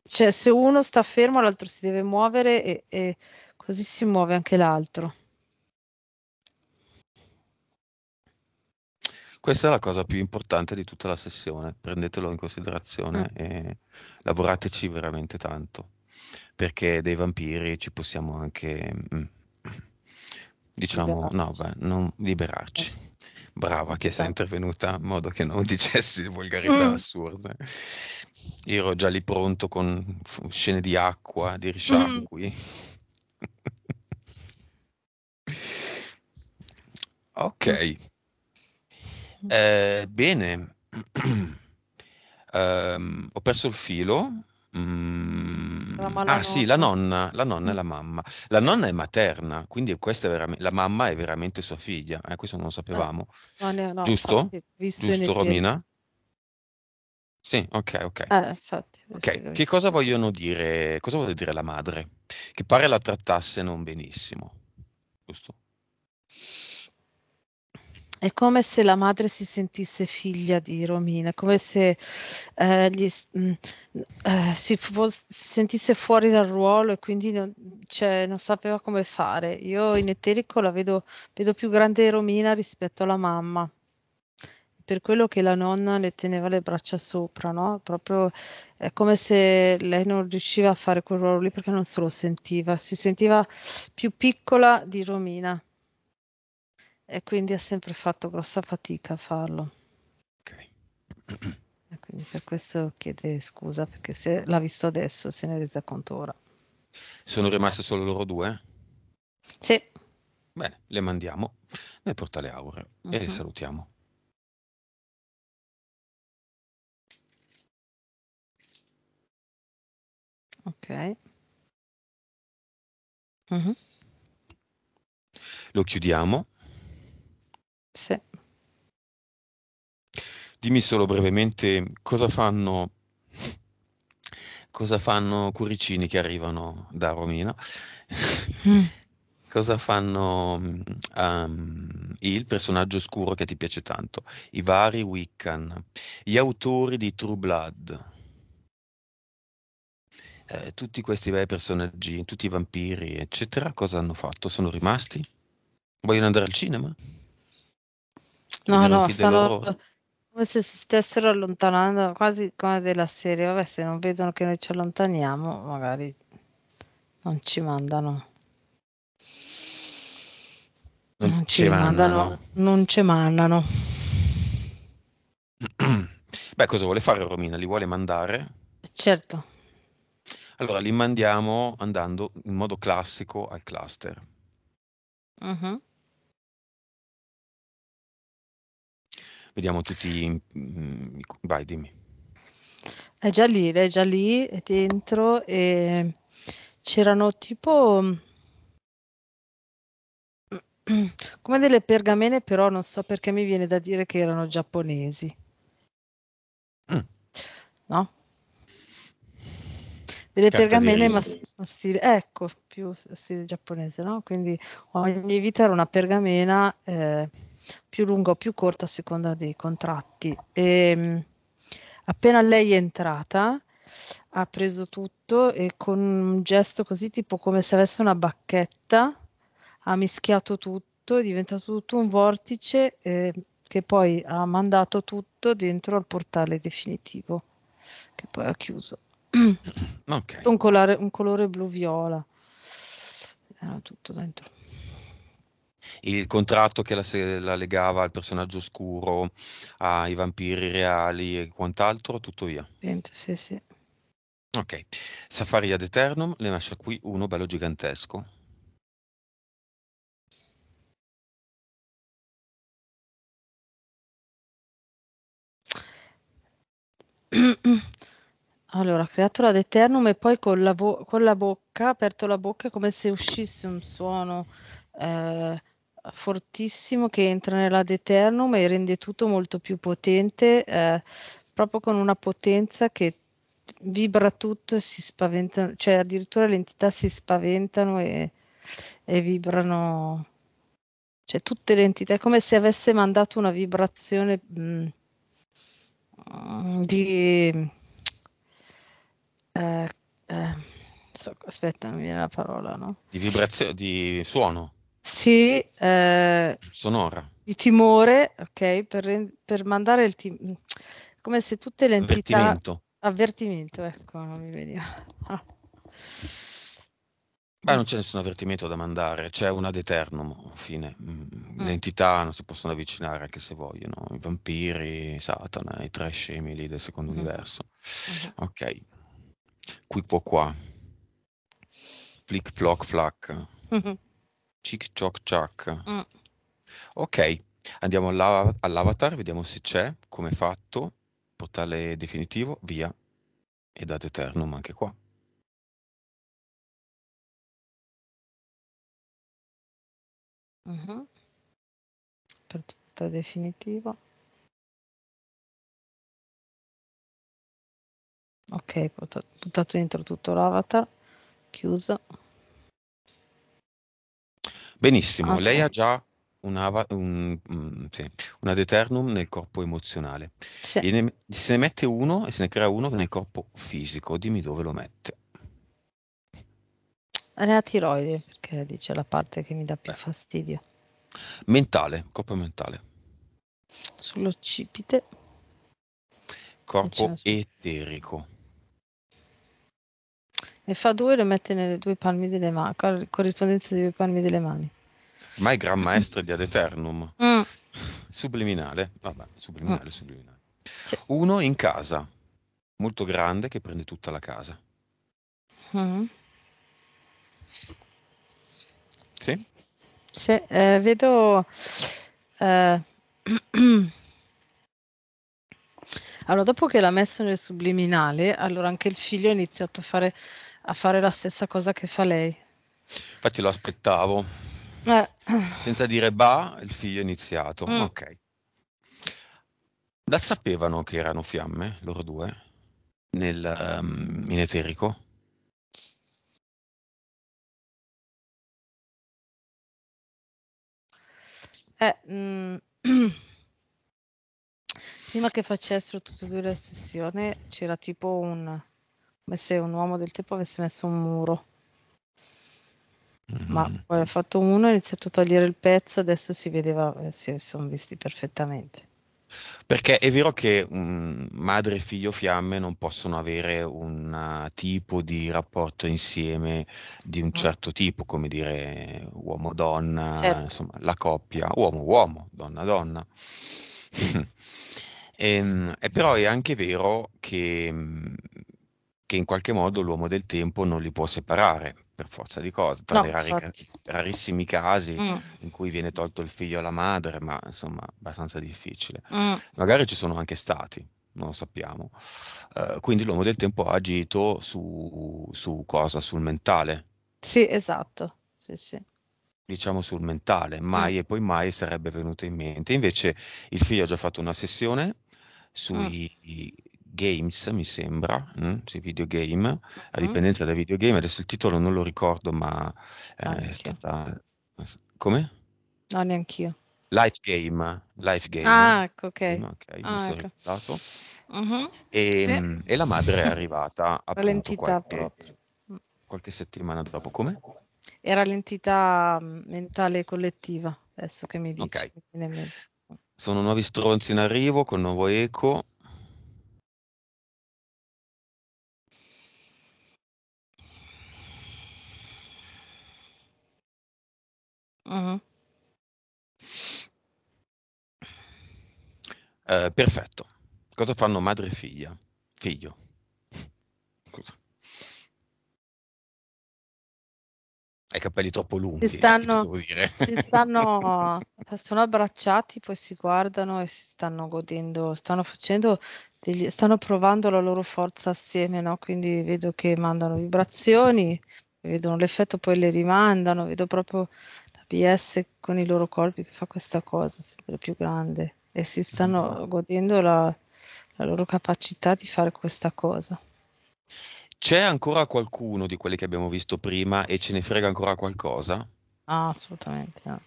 cioè se uno sta fermo l'altro si deve muovere e e così si muove anche l'altro. Questa è la cosa più importante di tutta la sessione, prendetelo in Mh. considerazione mm. e lavorateci veramente tanto perché dei vampiri ci possiamo anche, mm, diciamo, liberarci. no, beh, non liberarci. Eh. Brava che sei esatto. intervenuta in modo che non dicessi volgarità mm. assurde. Io ero già lì pronto con scene di acqua, di mm. risciacqui. Mm. ok. Eh, bene. Um, ho perso il filo. Mm. Ah sì, la nonna, la nonna e la mamma. La nonna è materna, quindi questa è verame la mamma è veramente sua figlia, eh, questo non lo eh, sapevamo. No, ne no, Giusto? visto Giusto Romina? Sì, ok, ok. Eh, infatti Okay, che cosa vogliono dire cosa vuole dire la madre? Che pare la trattasse non benissimo, giusto? È come se la madre si sentisse figlia di Romina, come se eh, gli, mh, mm, eh, si, fu- sentisse fuori dal ruolo e quindi non, cioè, non, sapeva come fare. Io in eterico la vedo, vedo più grande Romina rispetto alla mamma, per quello che la nonna le teneva le braccia sopra, no? Proprio è come se lei non riusciva a fare quel ruolo lì perché non se lo sentiva, si sentiva più piccola di Romina e quindi ha sempre fatto grossa fatica a farlo. Ok. E quindi per questo chiede scusa perché se l'ha visto adesso se ne è resa conto ora. Sono rimaste solo loro due? Sì. Bene, le mandiamo nel portale aureo uh-huh. e le mhm. salutiamo. Ok. Uh-huh. Lo chiudiamo sì. Dimmi solo brevemente cosa fanno, cosa fanno Curicini che arrivano da Romina, Mm. cosa fanno um, il personaggio scuro che ti piace tanto, i vari Wiccan, gli autori di True Blood, eh, tutti questi bei personaggi, tutti i vampiri, eccetera, cosa hanno fatto? Sono rimasti? Vogliono andare al cinema? No, no, stanno come se si stessero allontanando quasi come della serie. Vabbè, se non vedono che noi ci allontaniamo, magari non ci mandano. Non, non ci mandano. mandano, non ci mandano. Beh, cosa vuole fare Romina? Li vuole mandare? Certo. Allora li mandiamo andando in modo classico al cluster. Uh-huh. Vediamo tutti... Mm, mm, vai, dimmi. È già lì, è già lì, è dentro e c'erano tipo come delle pergamene, però non so perché mi viene da dire che erano giapponesi. Mm. No? Delle Carta pergamene, ma, ma stile, ecco, più stile giapponese, no? Quindi ogni vita era una pergamena eh, più lunga o più corta a seconda dei contratti. E, ehm, appena lei è entrata, ha preso tutto e con un gesto così tipo come se avesse una bacchetta, ha mischiato tutto, è diventato tutto un vortice eh, che poi ha mandato tutto dentro al portale definitivo, che poi ha chiuso. Okay. Un, colore, un colore blu-viola, era tutto dentro il contratto che la, la, legava al personaggio oscuro, ai vampiri reali e quant'altro, tutto via. Penso, sì, sì. Ok, Safari ad Eternum le lascia qui uno bello gigantesco. Allora, ha creatura ad Eternum e poi con la, vo- con la bocca, aperto la bocca come se uscisse un suono eh, fortissimo che entra nell'ad eternum e rende tutto molto più potente, eh, proprio con una potenza che vibra tutto e si spaventano, cioè addirittura le entità si spaventano e, e vibrano, cioè tutte le entità, è come se avesse mandato una vibrazione mh, mm, di... Eh, eh, so, aspetta, mi viene la parola, no? Di vibrazione, di suono. Sì. Eh, Sonora. Di timore, ok, per, per mandare il timore. Come se tutte le entità... Avvertimento. Avvertimento, ecco, non mi veniva. Ah. non c'è nessun avvertimento da mandare, c'è una deternum, fine. Mm, le mm. entità non si possono avvicinare anche se vogliono, i vampiri, Satana, i tre scemi lì del secondo mm. mm-hmm. universo. Ok, qui può qua. Flick, flock, flack. Mm-hmm. Chick Chock Chuck. Mm. Ok, andiamo all'avatar, vediamo se c'è, come è fatto, portale definitivo, via, e date eternum anche qua. Uh-huh. Mm-hmm. Per tutta definitiva. Ok, buttato dentro tutto l'avatar, chiuso. Benissimo, Ah, lei ha già una, un, mm, sì, una ad eternum nel corpo emozionale. Sì. Gliene- se ne mette uno e se ne crea uno nel corpo fisico, dimmi dove lo mette. Nella tiroide, perché dice la parte che mi dà più Beh. fastidio. Mentale, corpo mentale, Sull'occipite. corpo so. eterico. Ne fa due e le mette nelle due palmi delle mani, corrispondenza delle due palmi delle mani. Ma è gran maestro di Ad Eternum. Mm. Subliminale, vabbè, subliminale, mm. subliminale. Sì. Uno in casa, molto grande, che prende tutta la casa. Mm. Sì? sì eh, vedo... Eh, allora, dopo che l'ha messo nel subliminale, allora anche il figlio ha iniziato a fare a fare la stessa cosa che fa lei. Infatti lo aspettavo. Eh. Senza dire ba, il figlio è iniziato. Mm. Ok. La sapevano che erano fiamme, loro due, nel, um, in eterico? Eh, mm, prima che facessero tutte e due la sessione c'era tipo un come se un uomo del tempo avesse messo un muro. Mm-hmm. Ma poi ha fatto uno, ha iniziato a togliere il pezzo, adesso si vedeva, eh, si sono visti perfettamente. Perché è vero che um, madre e figlio fiamme non possono avere un uh, tipo di rapporto insieme di un ah. certo tipo, come dire uomo-donna, certo. insomma, la coppia, uomo-uomo, donna-donna. e, ehm, e, però è anche vero che mm, che in qualche modo l'uomo del tempo non li può separare per forza di cose, tra no, i rari, rarissimi casi mm. in cui viene tolto il figlio alla madre, ma insomma abbastanza difficile. Mm. Magari ci sono anche stati, non lo sappiamo. Uh, quindi l'uomo del tempo ha agito su, su cosa? Sul mentale. Sì, esatto, sì, sì. Diciamo sul mentale, mai mm. e poi mai sarebbe venuto in mente. Invece il figlio ha già fatto una sessione mm. sui Games, mi sembra, mh? Mm, sì, videogame, uh-huh. a mm. dipendenza da videogame, adesso il titolo non lo ricordo, ma eh, è stata... Come? No, neanche io. Life Game, Life Game. Ah, ecco, ok. okay ah, ecco. Uh-huh. Mm-hmm. E, ehm, sì. e, la madre è arrivata appunto qualche, qualche settimana dopo. Come? Era l'entità mm, mentale collettiva, adesso che mi dici. Okay. Sono nuovi stronzi in arrivo con nuovo eco Mh-mh. Ehm, perfetto. Cosa fanno madre e figlia? Figlio. Scusa. Hai i capelli troppo lunghi, eh, stanno devo dire. si stanno sono abbracciati, poi si guardano e si stanno godendo stanno facendo degli stanno provando la loro forza assieme, no, quindi vedo che mandano vibrazioni, vedono l'effetto, poi le rimandano, vedo proprio PS con i loro corpi che fa questa cosa sempre più grande e si stanno mm. godendo la, la loro capacità di fare questa cosa. C'è ancora qualcuno di quelli che abbiamo visto prima e ce ne frega ancora qualcosa? Ah, assolutamente. No.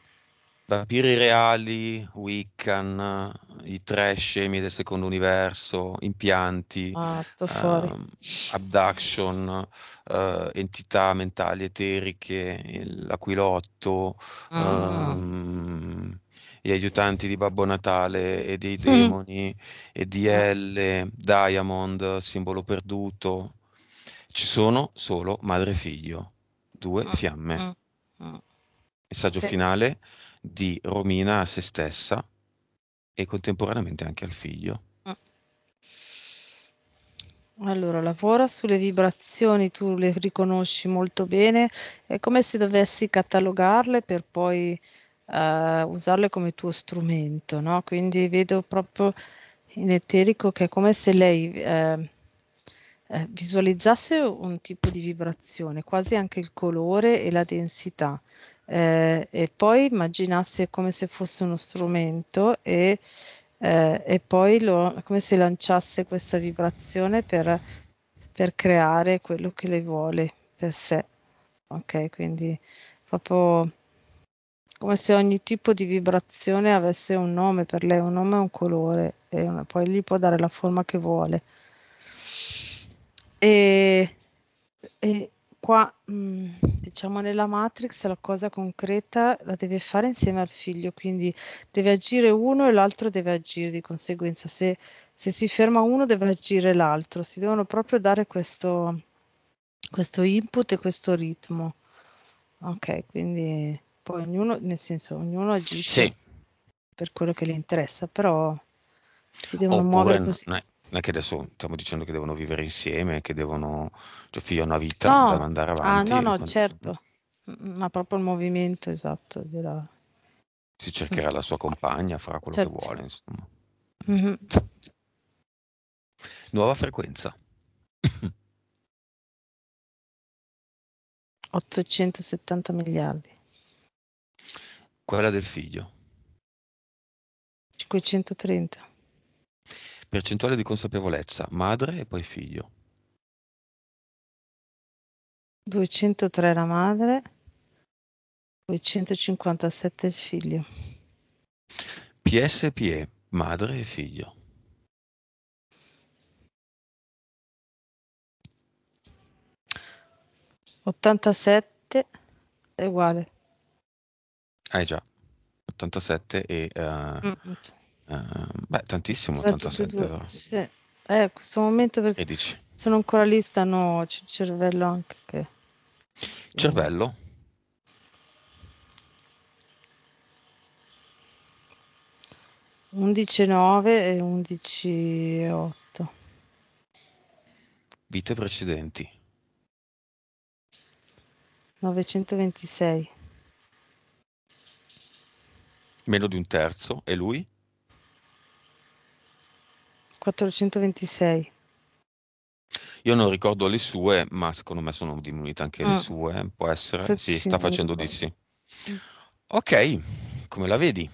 Vampiri reali, Wiccan, i tre scemi del secondo universo, impianti, ah, uh, abduction, uh, entità mentali eteriche, l'aquilotto, mm. um, gli aiutanti di Babbo Natale e dei mm. demoni, mm. EDL, eh. Diamond, simbolo perduto. Ci sono solo madre e figlio, due mm, fiamme. Mm. Messaggio mm. sì. finale di Romina a se stessa e contemporaneamente anche al figlio. Mm. Allora, lavora sulle vibrazioni, tu le riconosci molto bene, è come se dovessi catalogarle per poi uh, usarle come tuo strumento, no? Quindi vedo proprio in eterico che è come se lei eh, eh visualizzasse un tipo di vibrazione, quasi anche il colore e la densità eh, e poi immaginasse come se fosse uno strumento e, eh, e poi lo, come se lanciasse questa vibrazione per, per creare quello che lei vuole per sé. Ok, quindi proprio come se ogni tipo di vibrazione avesse un nome per lei, un nome e un colore, e una, poi gli può dare la forma che vuole. E, e, qua, mm, diciamo nella Matrix la cosa concreta la deve fare insieme al figlio, quindi deve agire uno e l'altro deve agire di conseguenza. Se, se si ferma uno deve agire l'altro, si devono proprio dare questo, questo input e questo ritmo. Ok, quindi poi ognuno, nel senso, ognuno agisce sì. per quello che le interessa, però si devono Oppure muovere così. No, non è che adesso stiamo dicendo che devono vivere insieme, che devono, cioè figlio ha una vita no. da mandare avanti. Ah no, no, quando... certo, ma proprio il movimento esatto. Della... Si cercherà la sua compagna, farà quello certo. che vuole, insomma. Mm-hmm. Nuova frequenza. 870 miliardi. Quella del figlio. 530. Percentuale di consapevolezza, madre e poi figlio. 203 la madre, 257 il figlio. PSPE, madre e figlio. Ottantasette è uguale. Eh già, ottantasette e... Uh, mm-hmm. Ehm, beh, tantissimo, 87 sì. eh, questo momento perché 13. sono ancora lì, stanno, c'è il cervello anche che... Cervello? Undici nove e undici otto. Vite precedenti. 926. Meno di un terzo. E lui? 426. Io non ricordo le sue, ma secondo me sono diminuite anche ah. le mm. sue, può essere. Se sì, sta facendo di sì. Mm. Ok, come la vedi?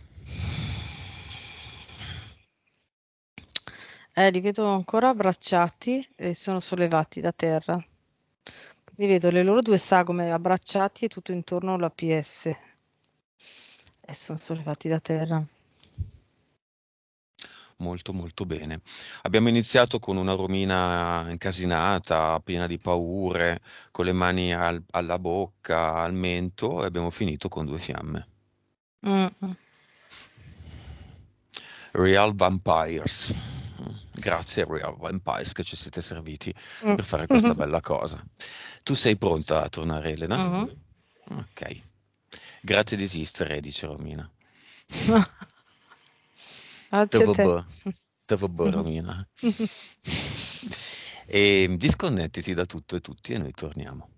Eh, li vedo ancora abbracciati e sono sollevati da terra. Quindi vedo le loro due sagome abbracciati e tutto intorno la PS. E sono sollevati da terra molto molto bene. Abbiamo iniziato con una romina incasinata, piena di paure, con le mani al, alla bocca, al mento e abbiamo finito con due fiamme. Mm. Real Vampires. Grazie Real Vampires che ci siete serviti mm. per fare questa bella cosa. Tu sei pronta a tornare, Elena? Mm-hmm. Ok. Grazie di esistere, dice Romina. ТВБ. ТВБ rovina. e disconnettiti da tutto e tutti e noi torniamo.